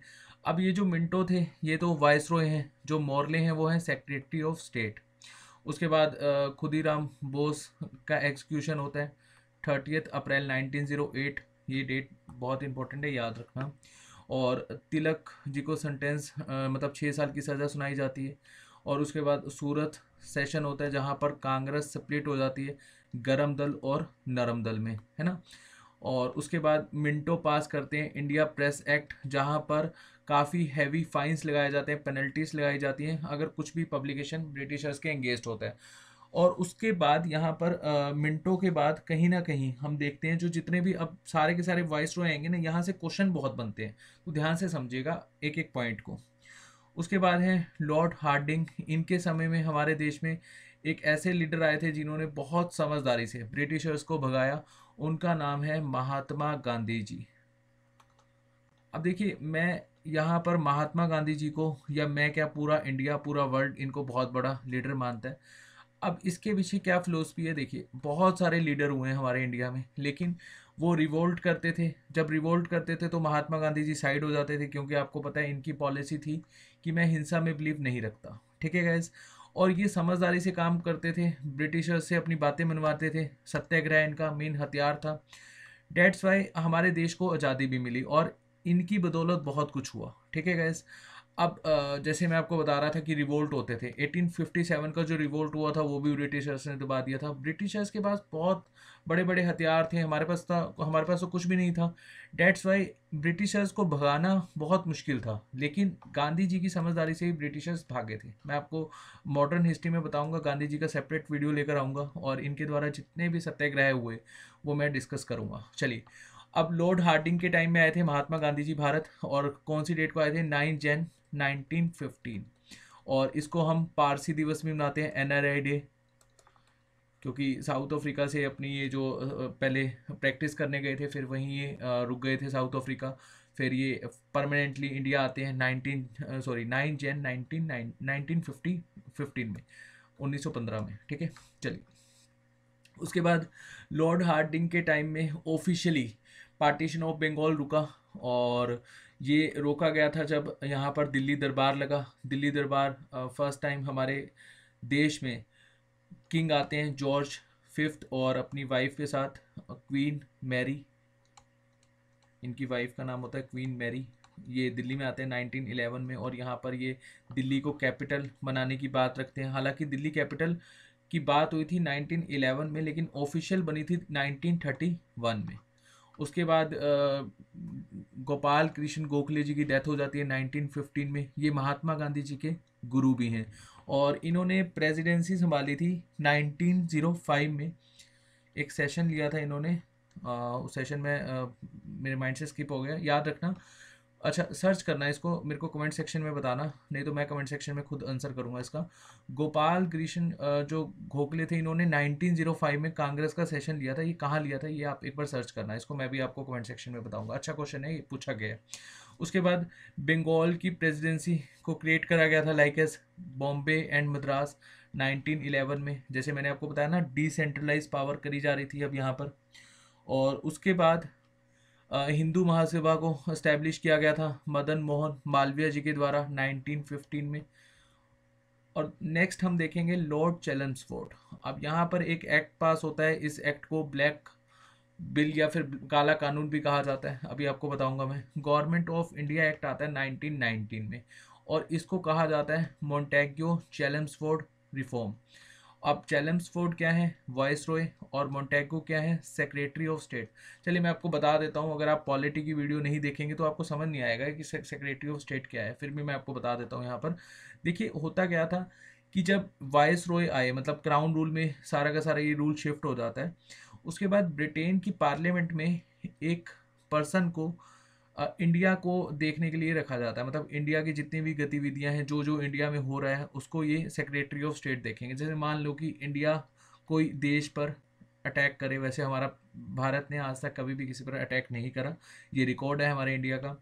[SPEAKER 1] अब ये जो मिंटो थे ये तो वाइस रॉय हैं जो मॉरले हैं वो हैं सेक्रेटरी ऑफ स्टेट उसके बाद खुदीराम बोस का एग्जीक्यूशन होता है थर्टियथ अप्रैल नाइनटीन ये डेट बहुत इंपॉर्टेंट है याद रखना और तिलक जी को सेंटेंस मतलब छः साल की सज़ा सुनाई जाती है और उसके बाद सूरत सेशन होता है जहाँ पर कांग्रेस स्प्लिट हो जाती है गर्म दल और नरम दल में है ना और उसके बाद मिंटो पास करते हैं इंडिया प्रेस एक्ट जहाँ पर काफ़ी हैवी फाइंस लगाए जाते हैं पेनल्टीज लगाई जाती हैं अगर कुछ भी पब्लिकेशन ब्रिटिशर्स के एंगेज होता है और उसके बाद यहाँ पर आ, मिनटों के बाद कहीं ना कहीं हम देखते हैं जो जितने भी अब सारे के सारे वॉइस रो आएंगे ना यहाँ से क्वेश्चन बहुत बनते हैं तो ध्यान से समझिएगा एक एक पॉइंट को उसके बाद हैं लॉर्ड हार्डिंग इनके समय में हमारे देश में एक ऐसे लीडर आए थे जिन्होंने बहुत समझदारी से ब्रिटिशर्स को भगाया उनका नाम है महात्मा गांधी जी अब देखिए मैं यहाँ पर महात्मा गांधी जी को या मैं क्या पूरा इंडिया पूरा वर्ल्ड इनको बहुत बड़ा लीडर मानता है अब इसके पीछे क्या फिलोसफी है देखिए बहुत सारे लीडर हुए हैं हमारे इंडिया में लेकिन वो रिवोल्ट करते थे जब रिवोल्ट करते थे तो महात्मा गांधी जी साइड हो जाते थे क्योंकि आपको पता है इनकी पॉलिसी थी कि मैं हिंसा में बिलीव नहीं रखता ठीक है गैस और ये समझदारी से काम करते थे ब्रिटिशर्स से अपनी बातें मनवाते थे सत्याग्रह इनका मेन हथियार था डेट्स वाई हमारे देश को आज़ादी भी मिली और इनकी बदौलत बहुत कुछ हुआ ठीक है गैस अब जैसे मैं आपको बता रहा था कि रिवोल्ट होते थे 1857 का जो रिवोल्ट हुआ था वो भी ब्रिटिशर्स ने दबा दिया था ब्रिटिशर्स के पास बहुत बड़े बड़े हथियार थे हमारे पास था हमारे पास तो कुछ भी नहीं था डेट्स वाई ब्रिटिशर्स को भगाना बहुत मुश्किल था लेकिन गांधी जी की समझदारी से ही ब्रिटिशर्स भागे थे मैं आपको मॉडर्न हिस्ट्री में बताऊंगा गांधी जी का सेपरेट वीडियो लेकर आऊँगा और इनके द्वारा जितने भी सत्याग्रह हुए वो मैं डिस्कस करूँगा चलिए अब लॉर्ड हार्डिंग के टाइम में आए थे महात्मा गांधी जी भारत और कौन सी डेट को आए थे नाइन जैन 1915 और इसको हम पारसी दिवस भी मनाते हैं एन आर डे क्योंकि साउथ अफ्रीका से अपनी ये जो पहले प्रैक्टिस करने गए थे फिर वहीं ये रुक गए थे साउथ अफ्रीका फिर ये परमानेंटली इंडिया आते हैं नाइनटीन सॉरी नाइन जैन nineteen nine nineteen fifty fifteen में उन्नीस सौ पंद्रह में ठीक है चलिए उसके बाद लॉर्ड हार्डिंग के टाइम में ऑफिशियली पार्टीशन ऑफ बंगाल रुका और ये रोका गया था जब यहाँ पर दिल्ली दरबार लगा दिल्ली दरबार फर्स्ट टाइम हमारे देश में किंग आते हैं जॉर्ज फिफ्थ और अपनी वाइफ के साथ क्वीन मैरी इनकी वाइफ का नाम होता है क्वीन मैरी ये दिल्ली में आते हैं 1911 में और यहाँ पर ये दिल्ली को कैपिटल बनाने की बात रखते हैं हालांकि दिल्ली कैपिटल की बात हुई थी 1911 में लेकिन ऑफिशियल बनी थी 1931 में उसके बाद गोपाल कृष्ण गोखले जी की डेथ हो जाती है 1915 में ये महात्मा गांधी जी के गुरु भी हैं और इन्होंने प्रेसिडेंसी संभाली थी 1905 में एक सेशन लिया था इन्होंने उस सेशन में मेरे माइंड से स्किप हो गया याद रखना अच्छा सर्च करना है इसको मेरे को कमेंट सेक्शन में बताना नहीं तो मैं कमेंट सेक्शन में खुद आंसर करूँगा इसका गोपाल कृष्ण जो घोखले थे इन्होंने 1905 में कांग्रेस का सेशन लिया था ये कहाँ लिया था ये आप एक बार सर्च करना इसको मैं भी आपको कमेंट सेक्शन में बताऊँगा अच्छा क्वेश्चन है ये पूछा गया उसके बाद बंगाल की प्रेजिडेंसी को क्रिएट करा गया था like as Bombay and Madras nineteen में जैसे मैंने आपको बताया ना डिसेंट्रलाइज पावर करी जा रही थी अब यहाँ पर और उसके बाद हिंदू महासभा को इस्टेब्लिश किया गया था मदन मोहन मालवीय जी के द्वारा 1915 में और नेक्स्ट हम देखेंगे लॉर्ड चैलम्सफोर्ड अब यहाँ पर एक एक्ट पास होता है इस एक्ट को ब्लैक बिल या फिर काला कानून भी कहा जाता है अभी आपको बताऊंगा मैं गवर्नमेंट ऑफ इंडिया एक्ट आता है 1919 में और इसको कहा जाता है मोन्टेग्यो चैलम्सफोर्ड रिफॉर्म अब चैलम्सफोर्ड क्या है वाइस रॉय और मोंटेगो क्या है सेक्रेटरी ऑफ स्टेट चलिए मैं आपको बता देता हूँ अगर आप पॉलिटी की वीडियो नहीं देखेंगे तो आपको समझ नहीं आएगा कि सेक्रेटरी ऑफ स्टेट क्या है फिर भी मैं आपको बता देता हूँ यहाँ पर देखिए होता क्या था कि जब वाइस रॉय आए मतलब क्राउन रूल में सारा का सारा ये रूल शिफ्ट हो जाता है उसके बाद ब्रिटेन की पार्लियामेंट में एक पर्सन को इंडिया को देखने के लिए रखा जाता है मतलब इंडिया की जितनी भी गतिविधियां हैं जो जो इंडिया में हो रहा है उसको ये सेक्रेटरी ऑफ स्टेट देखेंगे जैसे मान लो कि इंडिया कोई देश पर अटैक करे वैसे हमारा भारत ने आज तक कभी भी किसी पर अटैक नहीं करा ये रिकॉर्ड है हमारे इंडिया का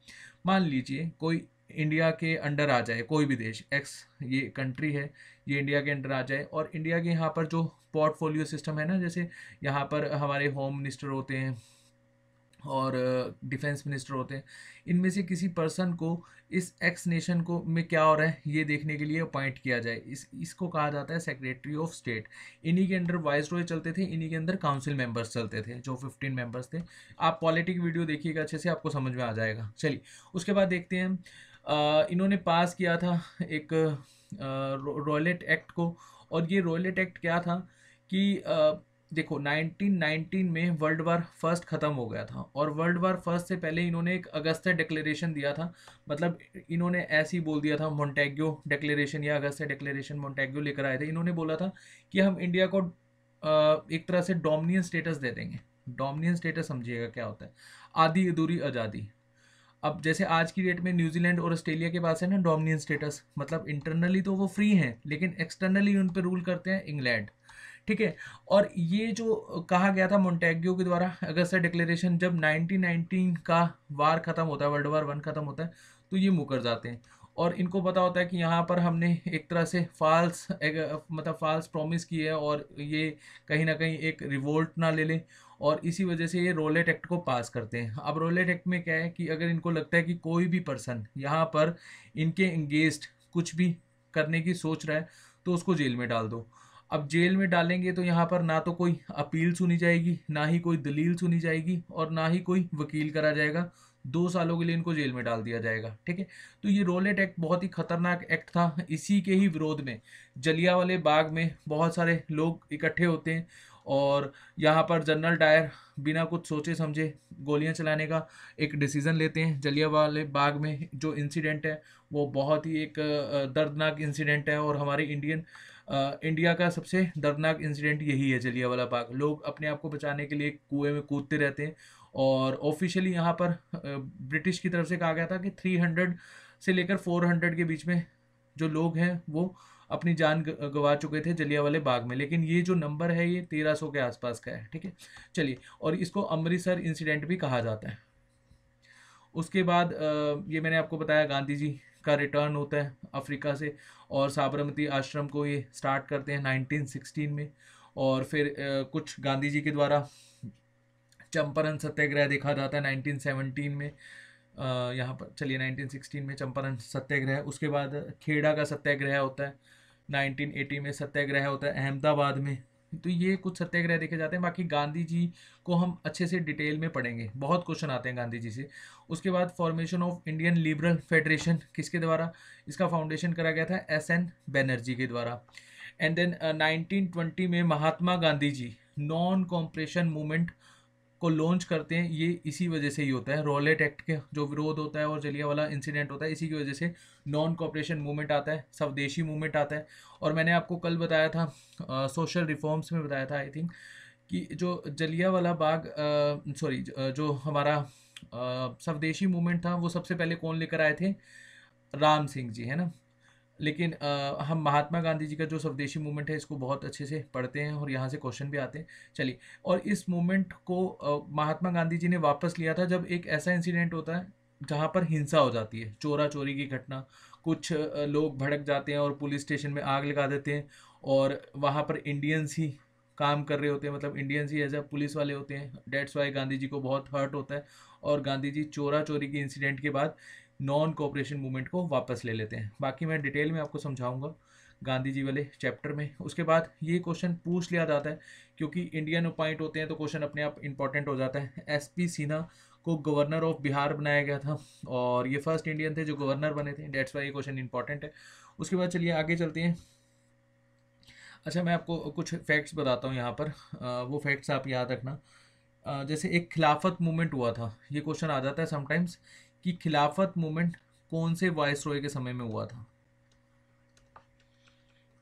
[SPEAKER 1] मान लीजिए कोई इंडिया के अंडर आ जाए कोई भी देश एक्स ये कंट्री है ये इंडिया के अंडर आ जाए और इंडिया के यहाँ पर जो पोर्टफोलियो सिस्टम है ना जैसे यहाँ पर हमारे होम मिनिस्टर होते हैं और डिफेंस मिनिस्टर होते हैं इनमें से किसी पर्सन को इस एक्स नेशन को में क्या हो रहा है ये देखने के लिए अपॉइंट किया जाए इस इसको कहा जाता है सेक्रेटरी ऑफ स्टेट इन्हीं के अंडर वाइस रॉय चलते थे इन्हीं के अंदर काउंसिल मेंबर्स चलते थे जो फिफ्टीन मेंबर्स थे आप पॉलिटिक वीडियो देखिएगा अच्छे से आपको समझ में आ जाएगा चलिए उसके बाद देखते हैं इन्होंने पास किया था एक रॉयलेट एक्ट को और ये रॉयलेट एक्ट क्या था कि देखो 1919 में वर्ल्ड वार फर्स्ट ख़त्म हो गया था और वर्ल्ड वार फर्स्ट से पहले इन्होंने एक अगस्त्य डिक्लेरेशन दिया था मतलब इन्होंने ऐसे ही बोल दिया था मोन्टेग्यो डिक्लेरेशन या अगस्त्य डिक्लेरेशन मोन्टेग्यो लेकर आए थे इन्होंने बोला था कि हम इंडिया को एक तरह से डोमिनियन स्टेटस दे देंगे डोमिनियन स्टेटस समझिएगा क्या होता है आधी अधूरी आज़ादी अब जैसे आज की डेट में न्यूजीलैंड और ऑस्ट्रेलिया के पास है ना डोमिनियन स्टेटस मतलब इंटरनली तो वो फ्री हैं लेकिन एक्सटर्नली उन पर रूल करते हैं इंग्लैंड ठीक है और ये जो कहा गया था मोन्टेग्यो के द्वारा अगस्त डिक्लेरेशन जब 1919 का वार ख़त्म होता है वर्ल्ड वार वन ख़त्म होता है तो ये मुकर जाते हैं और इनको पता होता है कि यहाँ पर हमने एक तरह से फाल्स मतलब फाल्स प्रॉमिस की है और ये कहीं ना कहीं एक रिवोल्ट ना ले लें और इसी वजह से ये रोलेट एक्ट को पास करते हैं अब रोलेट एक्ट में क्या है कि अगर इनको लगता है कि कोई भी पर्सन यहाँ पर इनके इंगेज कुछ भी करने की सोच रहा है तो उसको जेल में डाल दो अब जेल में डालेंगे तो यहाँ पर ना तो कोई अपील सुनी जाएगी ना ही कोई दलील सुनी जाएगी और ना ही कोई वकील करा जाएगा दो सालों के लिए इनको जेल में डाल दिया जाएगा ठीक है तो ये रोलेट एक्ट बहुत ही खतरनाक एक्ट था इसी के ही विरोध में जलिया वाले बाग में बहुत सारे लोग इकट्ठे होते हैं और यहाँ पर जनरल डायर बिना कुछ सोचे समझे गोलियाँ चलाने का एक डिसीज़न लेते हैं जलिया वाले बाग में जो इंसिडेंट है वो बहुत ही एक दर्दनाक इंसिडेंट है और हमारे इंडियन इंडिया का सबसे दर्दनाक इंसिडेंट यही है जलिया वाला बाग लोग अपने आप को बचाने के लिए कुएं में कूदते रहते हैं और ऑफिशियली यहाँ पर ब्रिटिश की तरफ से कहा गया था कि 300 से लेकर 400 के बीच में जो लोग हैं वो अपनी जान गंवा चुके थे जलिया वाले बाग में लेकिन ये जो नंबर है ये 1300 के आसपास का है ठीक है चलिए और इसको अमृतसर इंसिडेंट भी कहा जाता है उसके बाद ये मैंने आपको बताया गांधी जी का रिटर्न होता है अफ्रीका से और साबरमती आश्रम को ये स्टार्ट करते हैं 1916 में और फिर कुछ गांधी जी के द्वारा चंपारण सत्याग्रह देखा जाता है 1917 में यहाँ पर चलिए 1916 में चंपारण सत्याग्रह उसके बाद खेड़ा का सत्याग्रह होता है 1980 में सत्याग्रह होता है अहमदाबाद में तो ये कुछ सत्याग्रह देखे जाते हैं बाकी गांधी जी को हम अच्छे से डिटेल में पढ़ेंगे बहुत क्वेश्चन आते हैं गांधी जी से उसके बाद formation of Indian liberal federation किसके द्वारा इसका फाउंडेशन करा गया था एस एन बैनर्जी के द्वारा एंड देन नाइनटीन ट्वेंटी में Mahatma Gandhi ji non compression movement को लॉन्च करते हैं ये इसी वजह से ही होता है रॉलेट एक्ट के जो विरोध होता है और जलिया वाला इंसिडेंट होता है इसी की वजह से नॉन कॉपरेशन मूवमेंट आता है स्वदेशी मूवमेंट आता है और मैंने आपको कल बताया था आ, सोशल रिफॉर्म्स में बताया था आई थिंक कि जो जलिया वाला बाग सॉरी जो हमारा स्वदेशी मूवमेंट था वो सबसे पहले कौन लेकर आए थे राम सिंह जी है ना लेकिन आ, हम महात्मा गांधी जी का जो स्वदेशी मूवमेंट है इसको बहुत अच्छे से पढ़ते हैं और यहाँ से क्वेश्चन भी आते हैं चलिए और इस मूवमेंट को आ, महात्मा गांधी जी ने वापस लिया था जब एक ऐसा इंसिडेंट होता है जहाँ पर हिंसा हो जाती है चोरा चोरी की घटना कुछ लोग भड़क जाते हैं और पुलिस स्टेशन में आग लगा देते हैं और वहाँ पर इंडियंस ही काम कर रहे होते हैं मतलब इंडियंस ही एज अ पुलिस वाले होते हैं डेट्स वाई गांधी जी को बहुत हर्ट होता है और गांधी जी चोरा चोरी के इंसिडेंट के बाद नॉन कॉपरेशन मूवमेंट को वापस ले लेते हैं बाकी मैं डिटेल में आपको समझाऊंगा गांधी जी वाले चैप्टर में उसके बाद ये क्वेश्चन पूछ लिया जाता है क्योंकि इंडियन अपॉइंट होते हैं तो क्वेश्चन अपने आप इंपॉर्टेंट हो जाता है एस पी सिन्हा को गवर्नर ऑफ बिहार बनाया गया था और ये फर्स्ट इंडियन थे जो गवर्नर बने थे डेट्स वाई ये क्वेश्चन इंपॉर्टेंट है उसके बाद चलिए आगे चलते हैं अच्छा मैं आपको कुछ फैक्ट्स बताता हूँ यहाँ पर वो फैक्ट्स आप याद रखना जैसे एक खिलाफत मूवमेंट हुआ था ये क्वेश्चन आ जाता है समटाइम्स कि खिलाफत मूवमेंट कौन से वॉइस रॉय के समय में हुआ था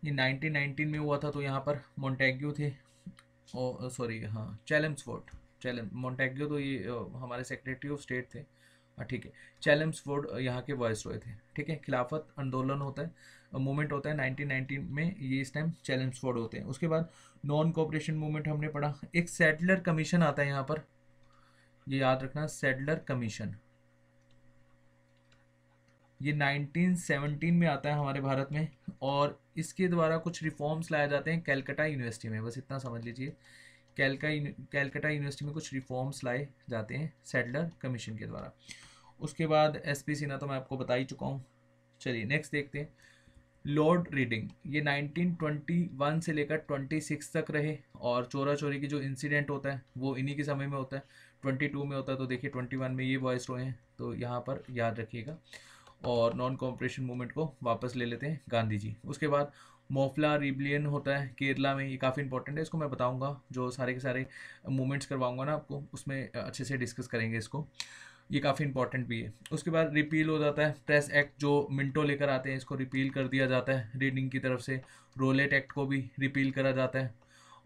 [SPEAKER 1] ये 1919 में हुआ था तो यहाँ पर मोन्टेग्यो थे और सॉरी हाँ चैलम्सफोर्ड चैलम मोन्टेग्यो तो ये हमारे सेक्रेटरी ऑफ स्टेट थे हाँ, ठीक है चैलम्सफोर्ड यहाँ के वॉइस रॉय थे ठीक है खिलाफत आंदोलन होता है मूवमेंट होता है 1919 में ये इस टाइम फोर्ड होते हैं उसके बाद नॉन कॉपरेशन मूवमेंट हमने पढ़ा एक सेटलर कमीशन आता है यहाँ पर ये याद रखना सेटलर कमीशन ये 1917 में आता है हमारे भारत में और इसके द्वारा कुछ रिफॉर्म्स लाए जाते हैं कैलकाटा यूनिवर्सिटी में बस इतना समझ लीजिए कैलका कैलकाटा यूनिवर्सिटी में कुछ रिफॉर्म्स लाए जाते हैं सेटलर कमीशन के द्वारा उसके बाद एस पी सिन्हा तो मैं आपको बता ही चुका हूँ चलिए नेक्स्ट देखते हैं लॉर्ड रीडिंग ये 1921 से लेकर 26 तक रहे और चोरा चोरी की जो इंसिडेंट होता है वो इन्हीं के समय में होता है 22 में होता है तो देखिए 21 में ये बॉयस रोए हैं तो यहाँ पर याद रखिएगा और नॉन कॉम्परेशन मूवमेंट को वापस ले लेते हैं गांधी जी उसके बाद मोफला रिबिलियन होता है केरला में ये काफ़ी इंपॉर्टेंट है इसको मैं बताऊंगा जो सारे के सारे मूवमेंट्स करवाऊंगा ना आपको उसमें अच्छे से डिस्कस करेंगे इसको ये काफ़ी इंपॉर्टेंट भी है उसके बाद रिपील हो जाता है प्रेस एक्ट जो मिंटो लेकर आते हैं इसको रिपील कर दिया जाता है रीडिंग की तरफ से रोलेट एक्ट को भी रिपील करा जाता है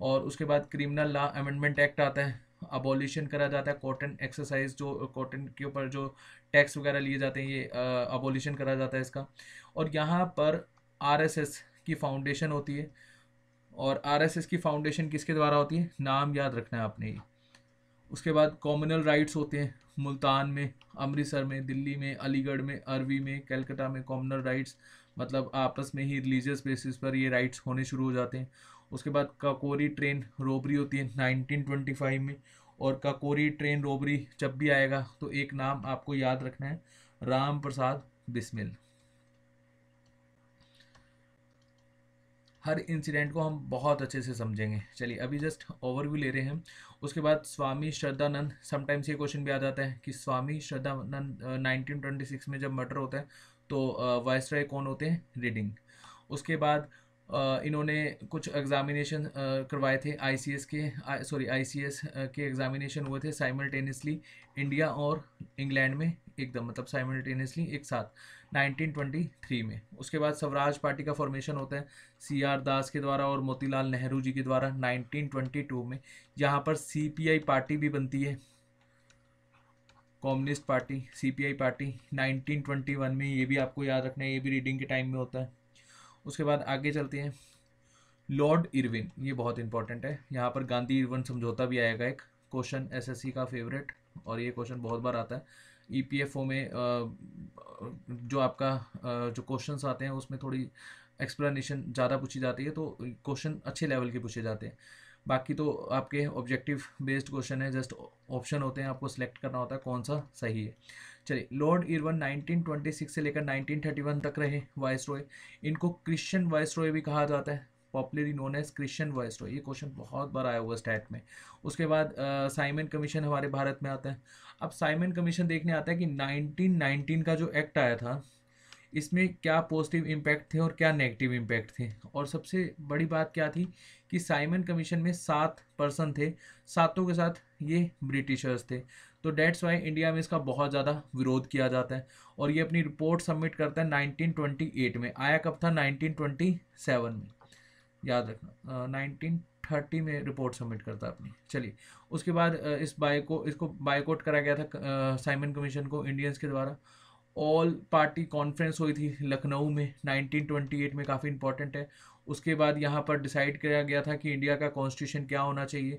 [SPEAKER 1] और उसके बाद क्रिमिनल लॉ अमेंडमेंट एक्ट आता है अबोलिशन करा जाता है कॉटन एक्सरसाइज जो कॉटन के ऊपर जो टैक्स वगैरह लिए जाते हैं ये अबॉलिशन करा जाता है इसका और यहाँ पर आरएसएस की फाउंडेशन होती है और आरएसएस की फाउंडेशन किसके द्वारा होती है नाम याद रखना है आपने ये उसके बाद कॉमनल राइट्स होते हैं मुल्तान में अमृतसर में दिल्ली में अलीगढ़ में अरवी में कलकत्ता में कॉमनल राइट्स मतलब आपस में ही रिलीजियस बेसिस पर ये राइट्स होने शुरू हो जाते हैं उसके बाद काकोरी ट्रेन रोबरी होती है 1925 में और काकोरी ट्रेन रोबरी जब भी आएगा तो एक नाम आपको याद रखना है राम प्रसाद बिस्मिल हर इंसिडेंट को हम बहुत अच्छे से समझेंगे चलिए अभी जस्ट ओवरव्यू ले रहे हैं उसके बाद स्वामी श्रद्धानंद समटाइम्स ये क्वेश्चन भी आ जाता है कि स्वामी श्रद्धानंद 1926 में जब मर्डर होता है तो वायसराय कौन होते हैं रीडिंग उसके बाद इन्होंने कुछ एग्ज़ामिनेशन करवाए थे आईसीएस के सॉरी आईसीएस के एग्ज़ामिनेशन हुए थे साइमल्टेनियसली इंडिया और इंग्लैंड में एकदम मतलब साइमल्टेनियसली एक साथ 1923 में उसके बाद स्वराज पार्टी का फॉर्मेशन होता है सी आर दास के द्वारा और मोतीलाल नेहरू जी के द्वारा 1922 में यहाँ पर सीपीआई पार्टी भी बनती है कम्युनिस्ट पार्टी सीपीआई पार्टी 1921 में ये भी आपको याद रखना है ये भी रीडिंग के टाइम में होता है उसके बाद आगे चलते हैं लॉर्ड इरविन ये बहुत इंपॉर्टेंट है यहाँ पर गांधी इरविन समझौता भी आएगा एक क्वेश्चन एसएससी का फेवरेट और ये क्वेश्चन बहुत बार आता है ईपीएफओ e में जो आपका जो क्वेश्चंस आते हैं उसमें थोड़ी एक्सप्लेनेशन ज़्यादा पूछी जाती है तो क्वेश्चन अच्छे लेवल के पूछे जाते हैं बाकी तो आपके ऑब्जेक्टिव बेस्ड क्वेश्चन है जस्ट ऑप्शन होते हैं आपको सेलेक्ट करना होता है कौन सा सही है चलिए लॉर्ड इरवन 1926 से लेकर 1931 तक रहे वाइस रॉय इनको क्रिश्चियन वाइस रॉय भी कहा जाता है popularly known as Christian viceroy ये क्वेश्चन बहुत बार आया हुआ स्टैट में उसके बाद साइमन कमीशन हमारे भारत में आता है अब साइमन कमीशन देखने आता है कि 1919 का जो एक्ट आया था इसमें क्या पॉजिटिव इम्पैक्ट थे और क्या नेगेटिव इम्पैक्ट थे और सबसे बड़ी बात क्या थी कि साइमन कमीशन में सात पर्सन थे सातों के साथ ये ब्रिटिशर्स थे तो डेट्स वाई इंडिया में इसका बहुत ज़्यादा विरोध किया जाता है और ये अपनी रिपोर्ट सबमिट करता है 1928 में आया कब था 1927 में याद रखना नाइनटीन थर्टी में रिपोर्ट सबमिट करता अपनी चलिए उसके बाद इस बाय को इसको बायकोट करा गया था साइमन कमीशन को इंडियंस के द्वारा ऑल पार्टी कॉन्फ्रेंस हुई थी लखनऊ में 1928 में काफ़ी इंपॉर्टेंट है उसके बाद यहाँ पर डिसाइड किया गया था कि इंडिया का कॉन्स्टिट्यूशन क्या होना चाहिए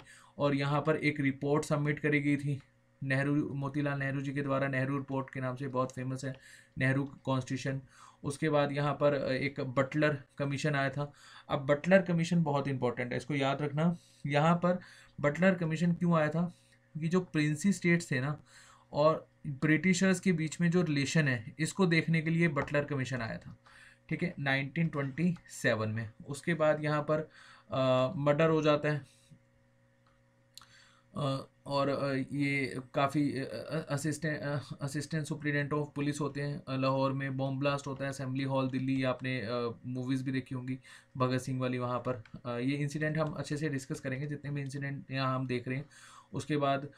[SPEAKER 1] और यहाँ पर एक रिपोर्ट सबमिट करी गई थी नेहरू मोतीलाल नेहरू जी के द्वारा नेहरू रिपोर्ट के नाम से बहुत फेमस है नेहरू कॉन्स्टिट्यूशन उसके बाद यहाँ पर एक बटलर कमीशन आया था अब बटलर कमीशन बहुत इंपॉर्टेंट है इसको याद रखना यहाँ पर बटलर कमीशन क्यों आया था कि जो प्रिंसी स्टेट्स थे ना और ब्रिटिशर्स के बीच में जो रिलेशन है इसको देखने के लिए बटलर कमीशन आया था ठीक है 1927 में उसके बाद यहाँ पर मर्डर हो जाता है और ये काफ़ी assistant assistant superintendent of police होते हैं लाहौर में बॉम्ब ब्लास्ट होता है असम्बली हॉल दिल्ली आपने मूवीज़ भी देखी होंगी भगत सिंह वाली वहाँ पर ये इंसिडेंट हम अच्छे से डिस्कस करेंगे जितने भी इंसिडेंट यहाँ हम देख रहे हैं उसके बाद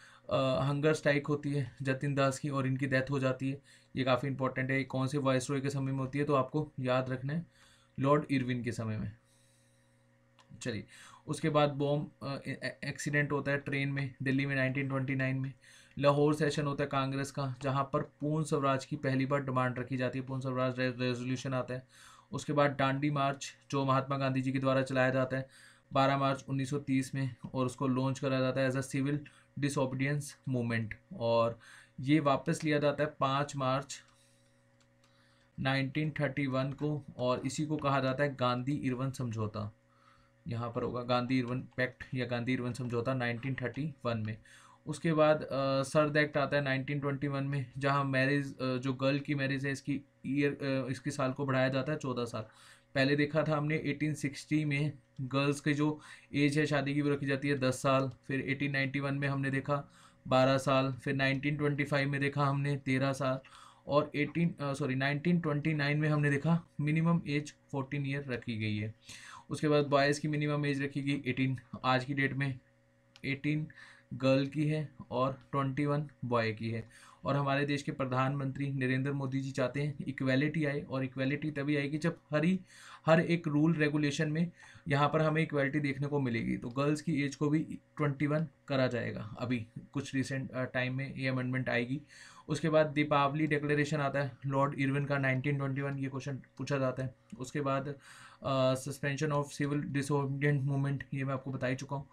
[SPEAKER 1] हंगर स्ट्राइक होती है जतिन दास की और इनकी डेथ हो जाती है ये काफ़ी इंपॉर्टेंट है कौन से वॉयस रॉय के समय में होती है तो आपको याद रखना है लॉर्ड इरविन के समय में चलिए उसके बाद बॉम्ब एक्सीडेंट होता है ट्रेन में दिल्ली में 1929 में लाहौर सेशन होता है कांग्रेस का जहाँ पर पूर्ण स्वराज की पहली बार डिमांड रखी जाती है पूर्ण स्वराज रेजोल्यूशन आता है उसके बाद डांडी मार्च जो महात्मा गांधी जी के द्वारा चलाया जाता है 12 मार्च 1930 में और उसको लॉन्च करा जाता है as a civil disobedience movement और ये वापस लिया जाता है पाँच मार्च 1931 को और इसी को कहा जाता है गांधी इरवन समझौता यहाँ पर होगा गांधी इरवन पैक्ट या गांधी इरवन समझौता 1931 में उसके बाद सर्द एक्ट आता है 1921 में जहाँ मैरिज जो गर्ल की मैरिज है इसकी ईयर इसके साल को बढ़ाया जाता है चौदह साल पहले देखा था हमने 1860 में गर्ल्स के जो एज है शादी की वो रखी जाती है दस साल फिर 1891 में हमने देखा बारह साल फिर 1925 में देखा हमने तेरह साल और 18 सॉरी 1929 में हमने देखा मिनिमम एज 14 ईयर रखी गई है उसके बाद बॉयज़ की मिनिमम एज रखी गई एटीन आज की डेट में एटीन गर्ल की है और ट्वेंटी वन बॉय की है और हमारे देश के प्रधानमंत्री नरेंद्र मोदी जी चाहते हैं इक्वेलिटी आए और इक्वेलिटी तभी आएगी जब हर ही हर एक रूल रेगुलेशन में यहाँ पर हमें इक्वेलिटी देखने को मिलेगी तो गर्ल्स की एज को भी ट्वेंटी वन करा जाएगा अभी कुछ रिसेंट टाइम में ये अमेंडमेंट आएगी उसके बाद दीपावली डिक्लेरेशन आता है लॉर्ड इरविन का नाइनटीन ये क्वेश्चन पूछा जाता है उसके बाद suspension of civil disobedient movement ये मैं आपको बता ही चुका हूँ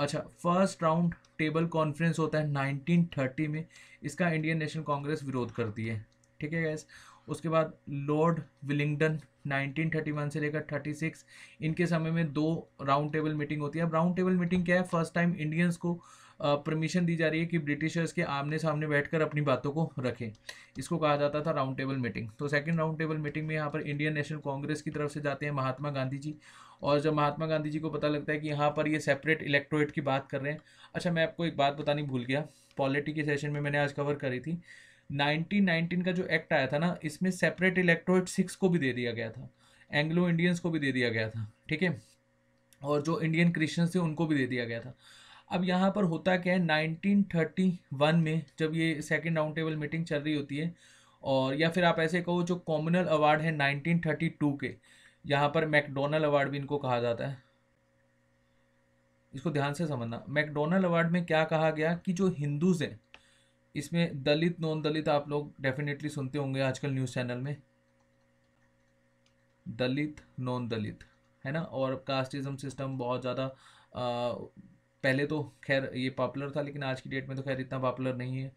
[SPEAKER 1] अच्छा फर्स्ट राउंड टेबल कॉन्फ्रेंस होता है 1930 में इसका इंडियन नेशनल कांग्रेस विरोध करती है ठीक है गैस उसके बाद लॉर्ड विलिंगडन 1931 से लेकर 36 इनके समय में दो राउंड टेबल मीटिंग होती है अब राउंड टेबल मीटिंग क्या है फर्स्ट टाइम इंडियंस को परमिशन दी जा रही है कि ब्रिटिशर्स के आमने सामने बैठकर अपनी बातों को रखें इसको कहा जाता था राउंड टेबल मीटिंग तो सेकंड राउंड टेबल मीटिंग में यहाँ पर इंडियन नेशनल कांग्रेस की तरफ से जाते हैं महात्मा गांधी जी और जब महात्मा गांधी जी को पता लगता है कि यहाँ पर ये सेपरेट इलेक्ट्रोइट की बात कर रहे हैं अच्छा मैं आपको एक बात बतानी भूल गया पॉलिटी के सेशन में मैंने आज कवर करी थी 1919 का जो एक्ट आया था ना इसमें सेपरेट इलेक्ट्रोरेट सिक्स को भी दे दिया गया था एंग्लो इंडियंस को भी दे दिया गया था ठीक है और जो इंडियन क्रिश्चियंस थे उनको भी दे दिया गया था अब यहाँ पर होता क्या है 1931 में जब ये सेकेंड राउंड टेबल मीटिंग चल रही होती है और या फिर आप ऐसे कहो जो कॉमनल अवार्ड है 1932 के यहाँ पर मैकडोनल अवार्ड भी इनको कहा जाता है इसको ध्यान से समझना मैकडोनल अवार्ड में क्या कहा गया कि जो हिंदूज हैं इसमें दलित नॉन दलित आप लोग डेफिनेटली सुनते होंगे आजकल न्यूज़ चैनल में दलित नॉन दलित है ना और कास्टिज्म सिस्टम बहुत ज़्यादा पहले तो खैर ये पॉपुलर था लेकिन आज की डेट में तो खैर इतना पॉपुलर नहीं है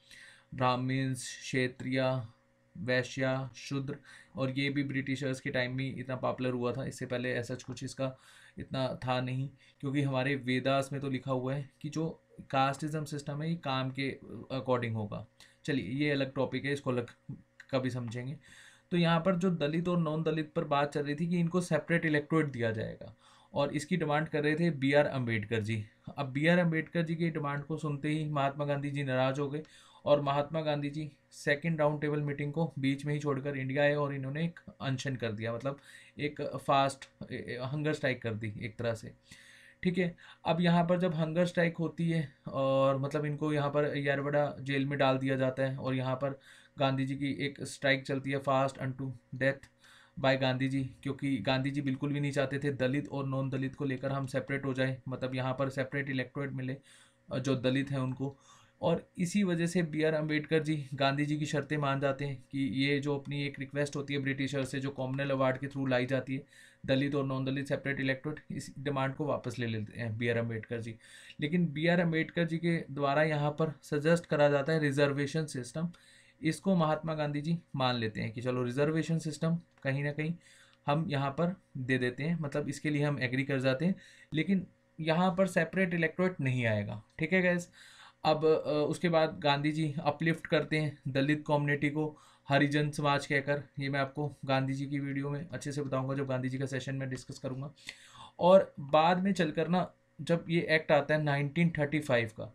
[SPEAKER 1] ब्राह्मीस क्षेत्रिया वैश्या शूद्र और ये भी ब्रिटिशर्स के टाइम में इतना पॉपुलर हुआ था इससे पहले ऐसा कुछ इसका इतना था नहीं क्योंकि हमारे वेदास में तो लिखा हुआ है कि जो कास्टिज्म सिस्टम है ये काम के अकॉर्डिंग होगा चलिए ये अलग टॉपिक है इसको अलग कभी समझेंगे तो यहाँ पर जो दलित और नॉन दलित पर बात चल रही थी कि इनको सेपरेट इलेक्ट्रोड दिया जाएगा और इसकी डिमांड कर रहे थे बी आर अम्बेडकर जी अब बी आर अम्बेडकर जी की डिमांड को सुनते ही महात्मा गांधी जी नाराज़ हो गए और Mahatma Gandhi ji second round table meeting को बीच में ही छोड़कर इंडिया आए और इन्होंने एक अनशन कर दिया मतलब एक फास्ट हंगर स्ट्राइक कर दी एक तरह से ठीक है अब यहाँ पर जब हंगर स्ट्राइक होती है और मतलब इनको यहाँ पर यारवड़ा जेल में डाल दिया जाता है और यहाँ पर गांधी जी की एक स्ट्राइक चलती है fast unto death by Gandhi ji क्योंकि गांधी जी बिल्कुल भी नहीं चाहते थे दलित और नॉन दलित को लेकर हम सेपरेट हो जाएं मतलब यहाँ पर सेपरेट इलेक्टोरेट मिले जो दलित हैं उनको और इसी वजह से बी आर अम्बेडकर जी गांधी जी की शर्तें मान जाते हैं कि ये जो अपनी एक रिक्वेस्ट होती है ब्रिटिशर से जो कॉमनल अवार्ड के थ्रू लाई जाती है दलित और नॉन दलित सेपरेट इलेक्टोरेट इस डिमांड को वापस ले लेते हैं बी आर अम्बेडकर जी लेकिन बी आर अम्बेडकर जी के द्वारा यहाँ पर सजेस्ट करा जाता है रिजर्वेशन सिस्टम इसको महात्मा गांधी जी मान लेते हैं कि चलो रिजर्वेशन सिस्टम कहीं ना कहीं हम यहाँ पर दे देते हैं मतलब इसके लिए हम एग्री कर जाते हैं लेकिन यहाँ पर सेपरेट इलेक्ट्रोट नहीं आएगा ठीक है गैस अब उसके बाद गांधी जी अपलिफ्ट करते हैं दलित कम्युनिटी को हरिजन समाज कहकर ये मैं आपको गांधी जी की वीडियो में अच्छे से बताऊंगा जब गांधी जी का सेशन में डिस्कस करूँगा और बाद में चलकर ना जब ये एक्ट आता है 1935 का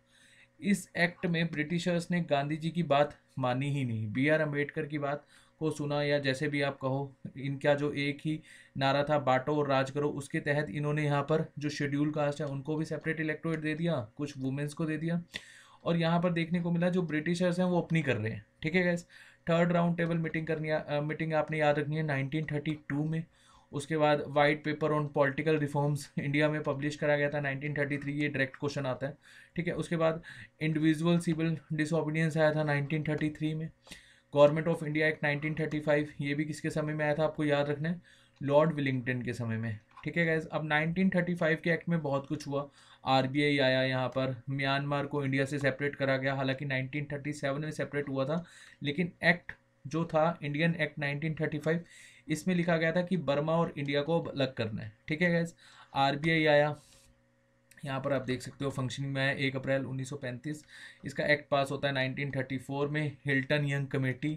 [SPEAKER 1] इस एक्ट में ब्रिटिशर्स ने गांधी जी की बात मानी ही नहीं बी आर अम्बेडकर की बात को सुना या जैसे भी आप कहो इनका जो एक ही नारा था बाटो और राज करो उसके तहत इन्होंने यहाँ पर जो शेड्यूल कास्ट है उनको भी सेपरेट इलेक्टोरेट दे दिया कुछ वुमेंस को दे दिया और यहाँ पर देखने को मिला जो ब्रिटिशर्स हैं वो अपनी कर रहे हैं ठीक है guess third round table meeting करनी मीटिंग आपने याद रखनी है 1932 में उसके बाद white paper on political reforms India में पब्लिश करा गया था 1933 ये डायरेक्ट क्वेश्चन आता है ठीक है उसके बाद इंडिविजुअल सिविल डिसोबीडियंस आया था 1933 में गवर्नमेंट ऑफ इंडिया एक्ट 1935 ये भी किसके समय में आया था आपको याद रखना है लॉर्ड विलिंगटन के समय में ठीक है गैस अब 1935 के एक्ट में बहुत कुछ हुआ आर आया यहाँ पर म्यांमार को इंडिया से सेपरेट करा गया हालांकि 1937 में सेपरेट हुआ था लेकिन एक्ट जो था इंडियन एक्ट 1935 इसमें लिखा गया था कि बर्मा और इंडिया को अलग करना है ठीक है गैस आर आया यहाँ पर आप देख सकते हो फंक्शनिंग में आया एक अप्रैल 1935 इसका एक्ट पास होता है 1934 में हिल्टन यंग कमेटी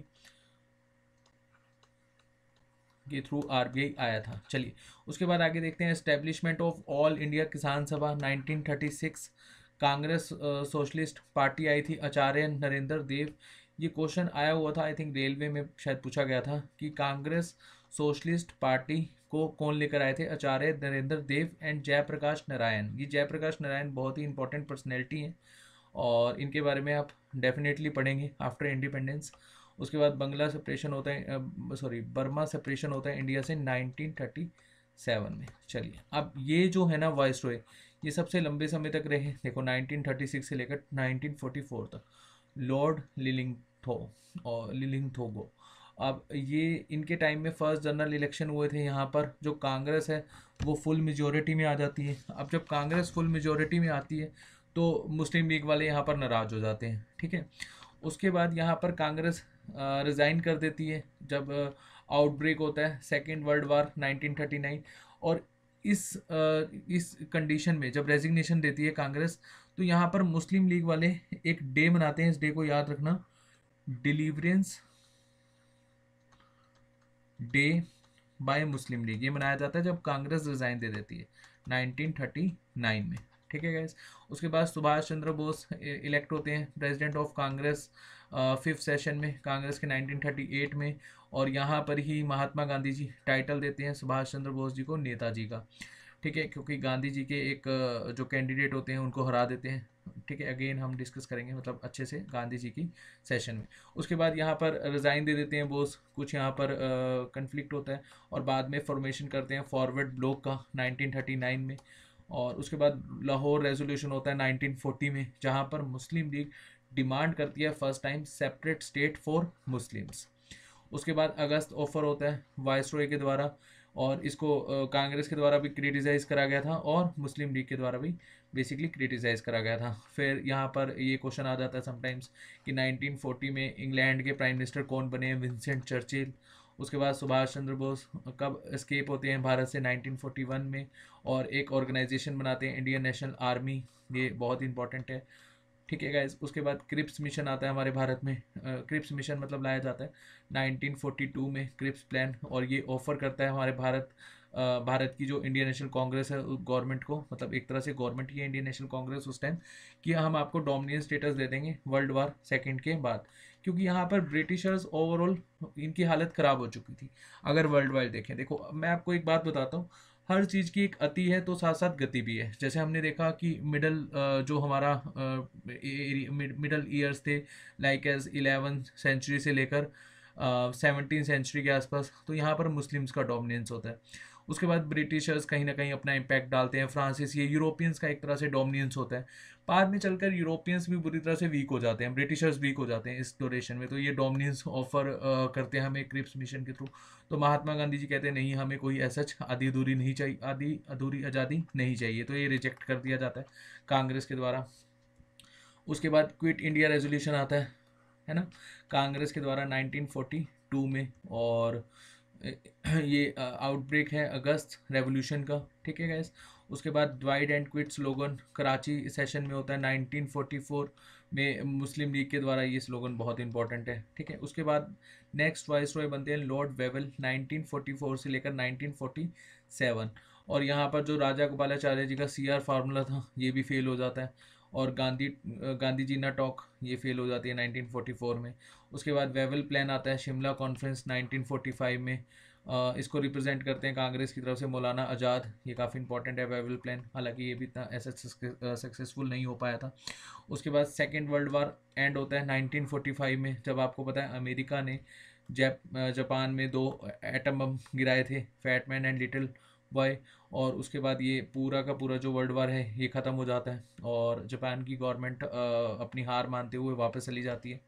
[SPEAKER 1] के थ्रू आर आया था चलिए उसके बाद आगे देखते हैं एस्टेब्लिशमेंट ऑफ ऑल इंडिया किसान सभा 1936 कांग्रेस सोशलिस्ट पार्टी आई थी आचार्य नरेंद्र देव ये क्वेश्चन आया हुआ था आई थिंक रेलवे में शायद पूछा गया था कि कांग्रेस सोशलिस्ट पार्टी को कौन लेकर आए थे आचार्य नरेंद्र देव एंड जयप्रकाश नारायण ये जयप्रकाश नारायण बहुत ही इंपॉर्टेंट पर्सनैलिटी हैं और इनके बारे में आप डेफिनेटली पढ़ेंगे आफ्टर इंडिपेंडेंस उसके बाद बंगला सेपरेशन होता है सॉरी बर्मा सेपरेशन होता है इंडिया से 1937 में चलिए अब ये जो है ना वॉइस रॉय ये सबसे लंबे समय तक रहे देखो 1936 से लेकर 1944 तक लॉर्ड थो और थोगो अब ये इनके टाइम में फर्स्ट जनरल इलेक्शन हुए थे यहाँ पर जो कांग्रेस है वो फुल मेजोरिटी में आ जाती है अब जब कांग्रेस फुल मेजोरिटी में आती है तो मुस्लिम लीग वाले यहाँ पर नाराज़ हो जाते हैं ठीक है उसके बाद यहाँ पर कांग्रेस रिज़ाइन कर देती है जब आउटब्रेक होता है सेकेंड वर्ल्ड वार 1939 और इस इस कंडीशन में जब रेजिग्नेशन देती है कांग्रेस तो यहाँ पर मुस्लिम लीग वाले एक डे मनाते हैं इस डे को याद रखना deliverance day by Muslim League ये मनाया जाता है जब कांग्रेस रिजाइन दे देती है 1939 में ठीक है गैस उसके बाद सुभाष चंद्र बोस इलेक्ट होते हैं president of Congress fifth session में कांग्रेस के 1938 में और यहाँ पर ही महात्मा गांधी जी टाइटल देते हैं सुभाष चंद्र बोस जी को नेताजी का ठीक है क्योंकि गांधी जी के एक जो कैंडिडेट होते हैं उनको हरा देते हैं ठीक है अगेन हम डिस्कस करेंगे मतलब अच्छे से गांधी जी की सेशन में उसके बाद यहाँ पर रिज़ाइन दे देते हैं बोस कुछ यहाँ पर कन्फ्लिक्ट होता है और बाद में फॉर्मेशन करते हैं फॉरवर्ड ब्लॉक का 1939 में और उसके बाद लाहौर रेजोल्यूशन होता है 1940 में जहाँ पर मुस्लिम लीग डिमांड करती है first time separate state for Muslims उसके बाद अगस्त ऑफर होता है वाइस के द्वारा और इसको कांग्रेस के द्वारा भी क्रिटिसाइज़ करा गया था और मुस्लिम लीग के द्वारा भी बेसिकली क्रिटिसाइज़ करा गया था फिर यहाँ पर ये क्वेश्चन आ जाता है समटाइम्स कि 1940 में इंग्लैंड के प्राइम मिनिस्टर कौन बने हैं विंसेंट चर्चिल उसके बाद सुभाष चंद्र बोस कब स्केप होते हैं भारत से 1941 में और एक ऑर्गेनाइजेशन बनाते हैं इंडियन नेशनल आर्मी ये बहुत इंपॉर्टेंट है ठीक है गाइज उसके बाद क्रिप्स मिशन आता है हमारे भारत में क्रिप्स मिशन मतलब लाया जाता है 1942 में क्रिप्स प्लान और ये ऑफर करता है हमारे भारत भारत की जो इंडियन नेशनल कांग्रेस है गवर्नमेंट को मतलब एक तरह से गवर्नमेंट की इंडियन नेशनल कांग्रेस उस टाइम कि हम आपको डोमिनियन स्टेटस दे देंगे वर्ल्ड वार सेकेंड के बाद क्योंकि यहाँ पर ब्रिटिशर्स ओवरऑल इनकी हालत ख़राब हो चुकी थी अगर वर्ल्ड वाइड देखें देखो मैं आपको एक बात बताता हूँ हर चीज़ की एक अति है तो साथ साथ गति भी है जैसे हमने देखा कि मिडल जो हमारा मिडल ईयर्स थे लाइक एज इलेवन सेंचुरी से लेकर सेवनटीन सेंचुरी के आसपास तो यहाँ पर मुस्लिम्स का डोमिनेंस होता है उसके बाद ब्रिटिशर्स कहीं ना कहीं अपना इम्पैक्ट डालते हैं फ्रांसिस ये यूरोपियंस का एक तरह से डोमिनियंस होता है बाद में चलकर यूरोपियंस भी बुरी तरह से वीक हो जाते हैं ब्रिटिशर्स वीक हो जाते हैं इस डोरेशन में तो ये डोमिनियंस ऑफर करते हैं हमें क्रिप्स मिशन के थ्रू तो महात्मा गांधी जी कहते हैं नहीं हमें कोई ऐसा आधी अधूरी नहीं चाहिए आधी अधूरी आज़ादी नहीं चाहिए तो ये रिजेक्ट कर दिया जाता है कांग्रेस के द्वारा उसके बाद क्विट इंडिया रेजोल्यूशन आता है है ना कांग्रेस के द्वारा 1942 में और ये आउटब्रेक है अगस्त रेवोल्यूशन का ठीक है गैस उसके बाद wide and quit slogan Karachi session में होता है 1944 में मुस्लिम लीग के द्वारा ये स्लोगन बहुत इंपॉर्टेंट है ठीक है उसके बाद नेक्स्ट वॉइस रॉय बनते हैं लॉर्ड वेवल 1944 से लेकर 1947 और यहाँ पर जो राजा गोपालाचार्य जी का आर फार्मूला था ये भी फेल हो जाता है और गांधी गांधी जी ना टॉक ये फेल हो जाती है 1944 में उसके बाद वेवल प्लान आता है शिमला कॉन्फ्रेंस 1945 में आ, इसको रिप्रेजेंट करते हैं कांग्रेस की तरफ से मौलाना आज़ाद ये काफ़ी इंपॉर्टेंट है वेवल प्लान हालांकि ये भी इतना ऐसा सक्सेसफुल नहीं हो पाया था उसके बाद सेकेंड वर्ल्ड वार एंड होता है नाइनटीन में जब आपको पता है अमेरिका ने जैप जापान में दो एटम बम गिराए थे फैटमैन एंड लिटिल बॉय और उसके बाद ये पूरा का पूरा जो वर्ल्ड वार है ये ख़त्म हो जाता है और जापान की गवर्नमेंट अपनी हार मानते हुए वापस चली जाती है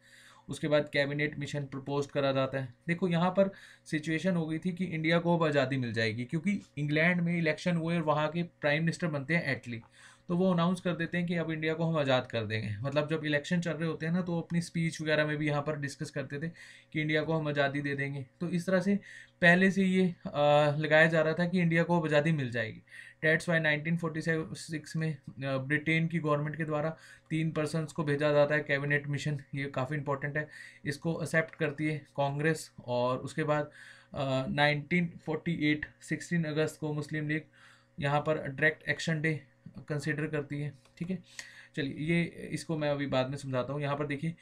[SPEAKER 1] उसके बाद कैबिनेट मिशन प्रपोज करा जाता है देखो यहाँ पर सिचुएशन हो गई थी कि इंडिया को अब आज़ादी मिल जाएगी क्योंकि इंग्लैंड में इलेक्शन हुए और वहाँ के प्राइम मिनिस्टर बनते हैं एटली तो वो अनाउंस कर देते हैं कि अब इंडिया को हम आज़ाद कर देंगे मतलब जब इलेक्शन चल रहे होते हैं ना तो अपनी स्पीच वगैरह में भी यहाँ पर डिस्कस करते थे कि इंडिया को हम आज़ादी दे देंगे तो इस तरह से पहले से ये लगाया जा रहा था कि इंडिया को अब आज़ादी मिल जाएगी डेट्स वाई 1946 में ब्रिटेन की गवर्नमेंट के द्वारा तीन पर्सनस को भेजा जाता है कैबिनेट मिशन ये काफ़ी इंपॉर्टेंट है इसको एक्सेप्ट करती है कांग्रेस और उसके बाद नाइनटीन फोर्टी एट सिक्सटीन अगस्त को मुस्लिम लीग यहाँ पर डायरेक्ट एक्शन डे कंसिडर करती है ठीक है चलिए ये इसको मैं अभी बाद में समझाता हूँ यहाँ पर देखिए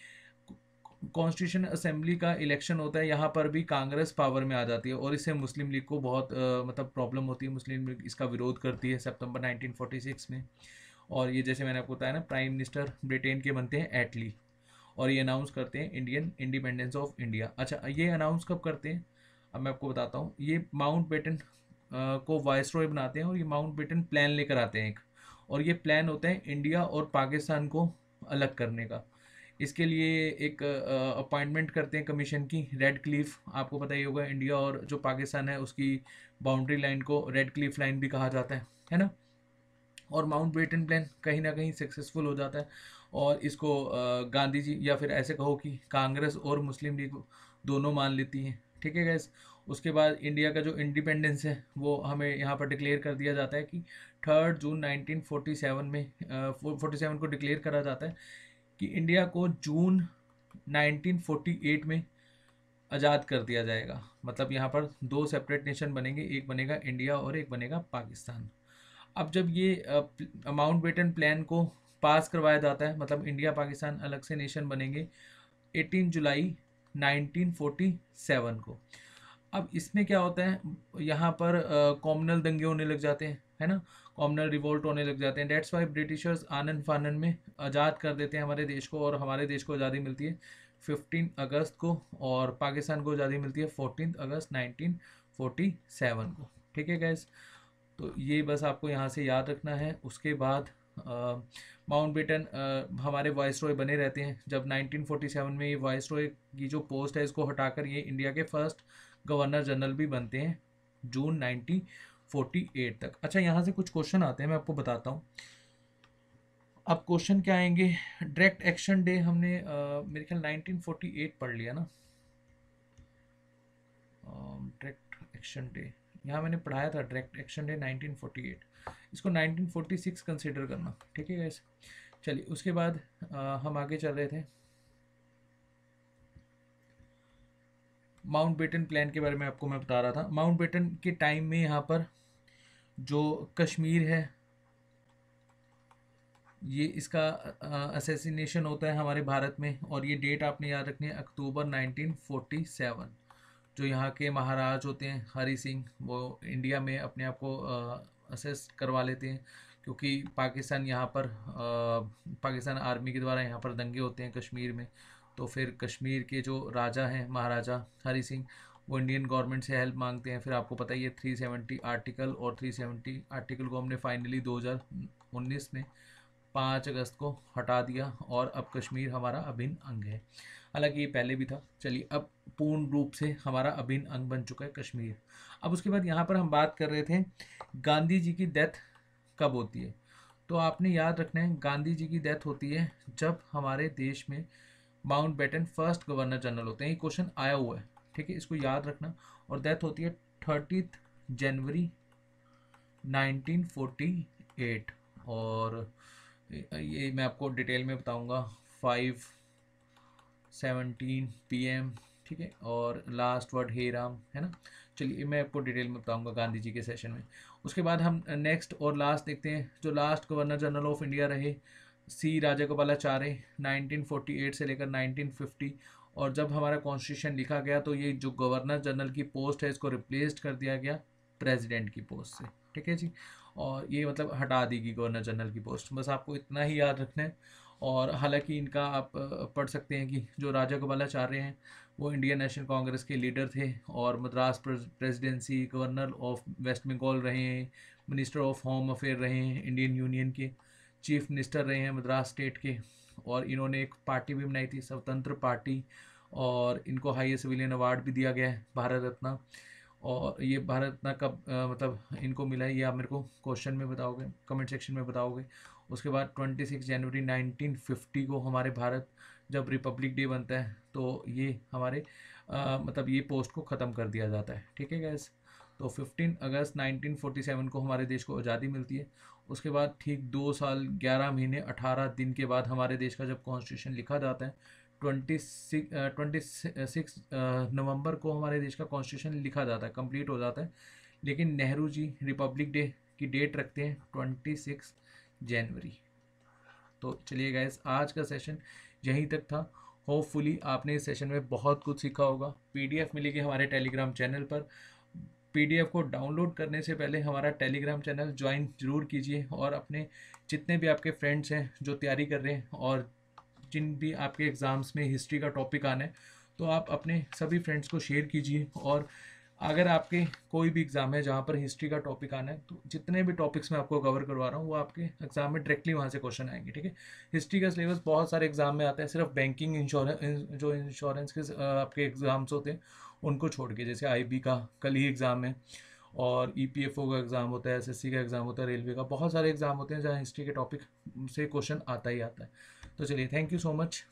[SPEAKER 1] कॉन्स्टिट्यूशन असेंबली का इलेक्शन होता है यहाँ पर भी कांग्रेस पावर में आ जाती है और इससे मुस्लिम लीग को बहुत आ, मतलब प्रॉब्लम होती है मुस्लिम लीग इसका विरोध करती है सितंबर 1946 में और ये जैसे मैंने आपको बताया ना प्राइम मिनिस्टर ब्रिटेन के बनते हैं एटली और ये अनाउंस करते हैं इंडियन इंडिपेंडेंस ऑफ इंडिया अच्छा ये अनाउंस कब करते हैं अब मैं आपको बताता हूँ ये माउंट बेटन को वाइस बनाते हैं और ये माउंट बेटन प्लान लेकर आते हैं एक और ये प्लान होता है इंडिया और पाकिस्तान को अलग करने का इसके लिए एक अपॉइंटमेंट करते हैं कमीशन की रेड क्लीफ आपको पता ही होगा इंडिया और जो पाकिस्तान है उसकी बाउंड्री लाइन को रेड क्लीफ लाइन भी कहा जाता है है ना और माउंट बेटन प्लान कहीं ना कहीं सक्सेसफुल हो जाता है और इसको गांधी जी या फिर ऐसे कहो कि कांग्रेस और मुस्लिम लीग दोनों मान लेती हैं ठीक है गैस उसके बाद इंडिया का जो इंडिपेंडेंस है वो हमें यहाँ पर डिक्लेयर कर दिया जाता है कि थर्ड जून 1947 में फोर्टी सेवन को डिक्लेयर करा जाता है कि इंडिया को जून 1948 में आज़ाद कर दिया जाएगा मतलब यहाँ पर दो सेपरेट नेशन बनेंगे एक बनेगा इंडिया और एक बनेगा पाकिस्तान अब जब ये माउंट बेटन प्लान को पास करवाया जाता है मतलब इंडिया पाकिस्तान अलग से नेशन बनेंगे 18 जुलाई 1947 को अब इसमें क्या होता है यहाँ पर कॉमनल दंगे होने लग जाते हैं है ना कॉमनर रिवोल्ट होने लग जाते हैं डेट्स वाई ब्रिटिशर्स आनंद फानंद में आज़ाद कर देते हैं हमारे देश को और हमारे देश को आज़ादी मिलती है फिफ्टीन अगस्त को और पाकिस्तान को आज़ादी मिलती है fourteen August nineteen forty seven को ठीक है गैस तो ये बस आपको यहाँ से याद रखना है उसके बाद माउंट बेटन हमारे वॉइस रॉय बने रहते हैं जब 1947 में ये वॉइस रॉय की जो पोस्ट है इसको हटाकर ये इंडिया के फर्स्ट गवर्नर जनरल भी बनते हैं जून नाइनटीन 48 तक अच्छा यहाँ से कुछ क्वेश्चन आते हैं मैं आपको बताता हूँ अब क्वेश्चन क्या आएंगे डायरेक्ट एक्शन डे हमने आ, मेरे ख्याल 1948 पढ़ लिया ना डायरेक्ट एक्शन डे यहाँ मैंने पढ़ाया था डायरेक्ट एक्शन डे 1948 इसको 1946 कंसिडर करना ठीक है गैस चलिए उसके बाद आ, हम आगे चल रहे थे माउंट बेटन प्लान के बारे में आपको मैं बता रहा था माउंट बेटन के टाइम में यहाँ पर जो कश्मीर है ये इसका असेसिनेशन होता है हमारे भारत में और ये डेट आपने याद रखनी है अक्टूबर 1947 जो यहाँ के महाराज होते हैं हरी सिंह वो इंडिया में अपने आप को असेस करवा लेते हैं क्योंकि पाकिस्तान यहाँ पर आ, पाकिस्तान आर्मी के द्वारा यहाँ पर दंगे होते हैं कश्मीर में तो फिर कश्मीर के जो राजा हैं महाराजा हरी सिंह वो इंडियन गवर्नमेंट से हेल्प मांगते हैं फिर आपको पता ही है सेवेंटी आर्टिकल और थ्री सेवेंटी आर्टिकल को हमने फाइनली दो हज़ार उन्नीस में पाँच अगस्त को हटा दिया और अब कश्मीर हमारा अभिन्न अंग है हालांकि ये पहले भी था चलिए अब पूर्ण रूप से हमारा अभिन्न अंग बन चुका है कश्मीर अब उसके बाद यहाँ पर हम बात कर रहे थे गांधी जी की डेथ कब होती है तो आपने याद रखना है गांधी जी की डेथ होती है जब हमारे देश में Mountbatten first governor general होते हैं ये क्वेश्चन आया हुआ है ठीक है इसको याद रखना और डेथ होती है थर्टी जनवरी 1948 और ये मैं आपको डिटेल में बताऊंगा फाइव सेवनटीन पी ठीक है और लास्ट वर्ड हे राम है ना चलिए मैं आपको डिटेल में बताऊंगा गांधी जी के सेशन में उसके बाद हम नेक्स्ट और लास्ट देखते हैं जो last governor general of India रहे सी राजा गोपालाचार्य 1948 से लेकर 1950 और जब हमारा कॉन्स्टिट्यूशन लिखा गया तो ये जो गवर्नर जनरल की पोस्ट है इसको रिप्लेस कर दिया गया प्रेसिडेंट की पोस्ट से ठीक है जी और ये मतलब हटा दी गई गवर्नर जनरल की पोस्ट बस आपको इतना ही याद रखना है और हालांकि इनका आप पढ़ सकते हैं कि जो राजा गोपालाचार्य हैं वो इंडियन नेशनल कांग्रेस के लीडर थे और Madras presidency governor of West Bengal रहे हैं मिनिस्टर ऑफ होम अफेयर रहे हैं इंडियन यूनियन के चीफ मिनिस्टर रहे हैं मद्रास स्टेट के और इन्होंने एक पार्टी भी बनाई थी स्वतंत्र पार्टी और इनको हाई सिविलियन अवार्ड भी दिया गया है भारत रत्न और ये भारत रत्न कब मतलब इनको मिला है ये आप मेरे को क्वेश्चन में बताओगे कमेंट सेक्शन में बताओगे उसके बाद 26 जनवरी 1950 को हमारे भारत जब रिपब्लिक डे बनता है तो ये हमारे आ, मतलब ये पोस्ट को ख़त्म कर दिया जाता है ठीक है गैस तो 15 अगस्त 1947 को हमारे देश को आज़ादी मिलती है उसके बाद ठीक दो साल ग्यारह महीने अठारह दिन के बाद हमारे देश का जब कॉन्स्टिट्यूशन लिखा जाता है twenty six twenty six November को हमारे देश का कॉन्स्टिट्यूशन लिखा जाता है कंप्लीट हो जाता है लेकिन नेहरू जी रिपब्लिक डे की डेट रखते हैं ट्वेंटी सिक्स जनवरी तो चलिए गाइज आज का सेशन यहीं तक था होपफुली आपने इस सेशन में बहुत कुछ सीखा होगा पीडीएफ मिलेगी हमारे टेलीग्राम चैनल पर पीडीएफ को डाउनलोड करने से पहले हमारा टेलीग्राम चैनल ज्वाइन जरूर कीजिए और अपने जितने भी आपके फ्रेंड्स हैं जो तैयारी कर रहे हैं और जिन भी आपके एग्ज़ाम्स में हिस्ट्री का टॉपिक आना है तो आप अपने सभी फ्रेंड्स को शेयर कीजिए और अगर आपके कोई भी एग्ज़ाम है जहाँ पर हिस्ट्री का टॉपिक आना है तो जितने भी टॉपिक्स मैं आपको कवर करवा रहा हूँ वो आपके एग्ज़ाम में डायरेक्टली वहाँ से क्वेश्चन आएंगे ठीक है हिस्ट्री का सिलेबस बहुत सारे एग्ज़ाम में आता है सिर्फ बैंकिंग इंश्योरेंस जो इंश्योरेंस के आपके एग्ज़ाम्स होते हैं उनको छोड़ के जैसे आईबी का कल ही एग्ज़ाम है और ईपीएफओ e का एग्ज़ाम होता है एसएससी का एग्ज़ाम होता है रेलवे का बहुत सारे एग्ज़ाम होते हैं जहाँ हिस्ट्री के टॉपिक से क्वेश्चन आता ही आता है तो चलिए थैंक यू सो मच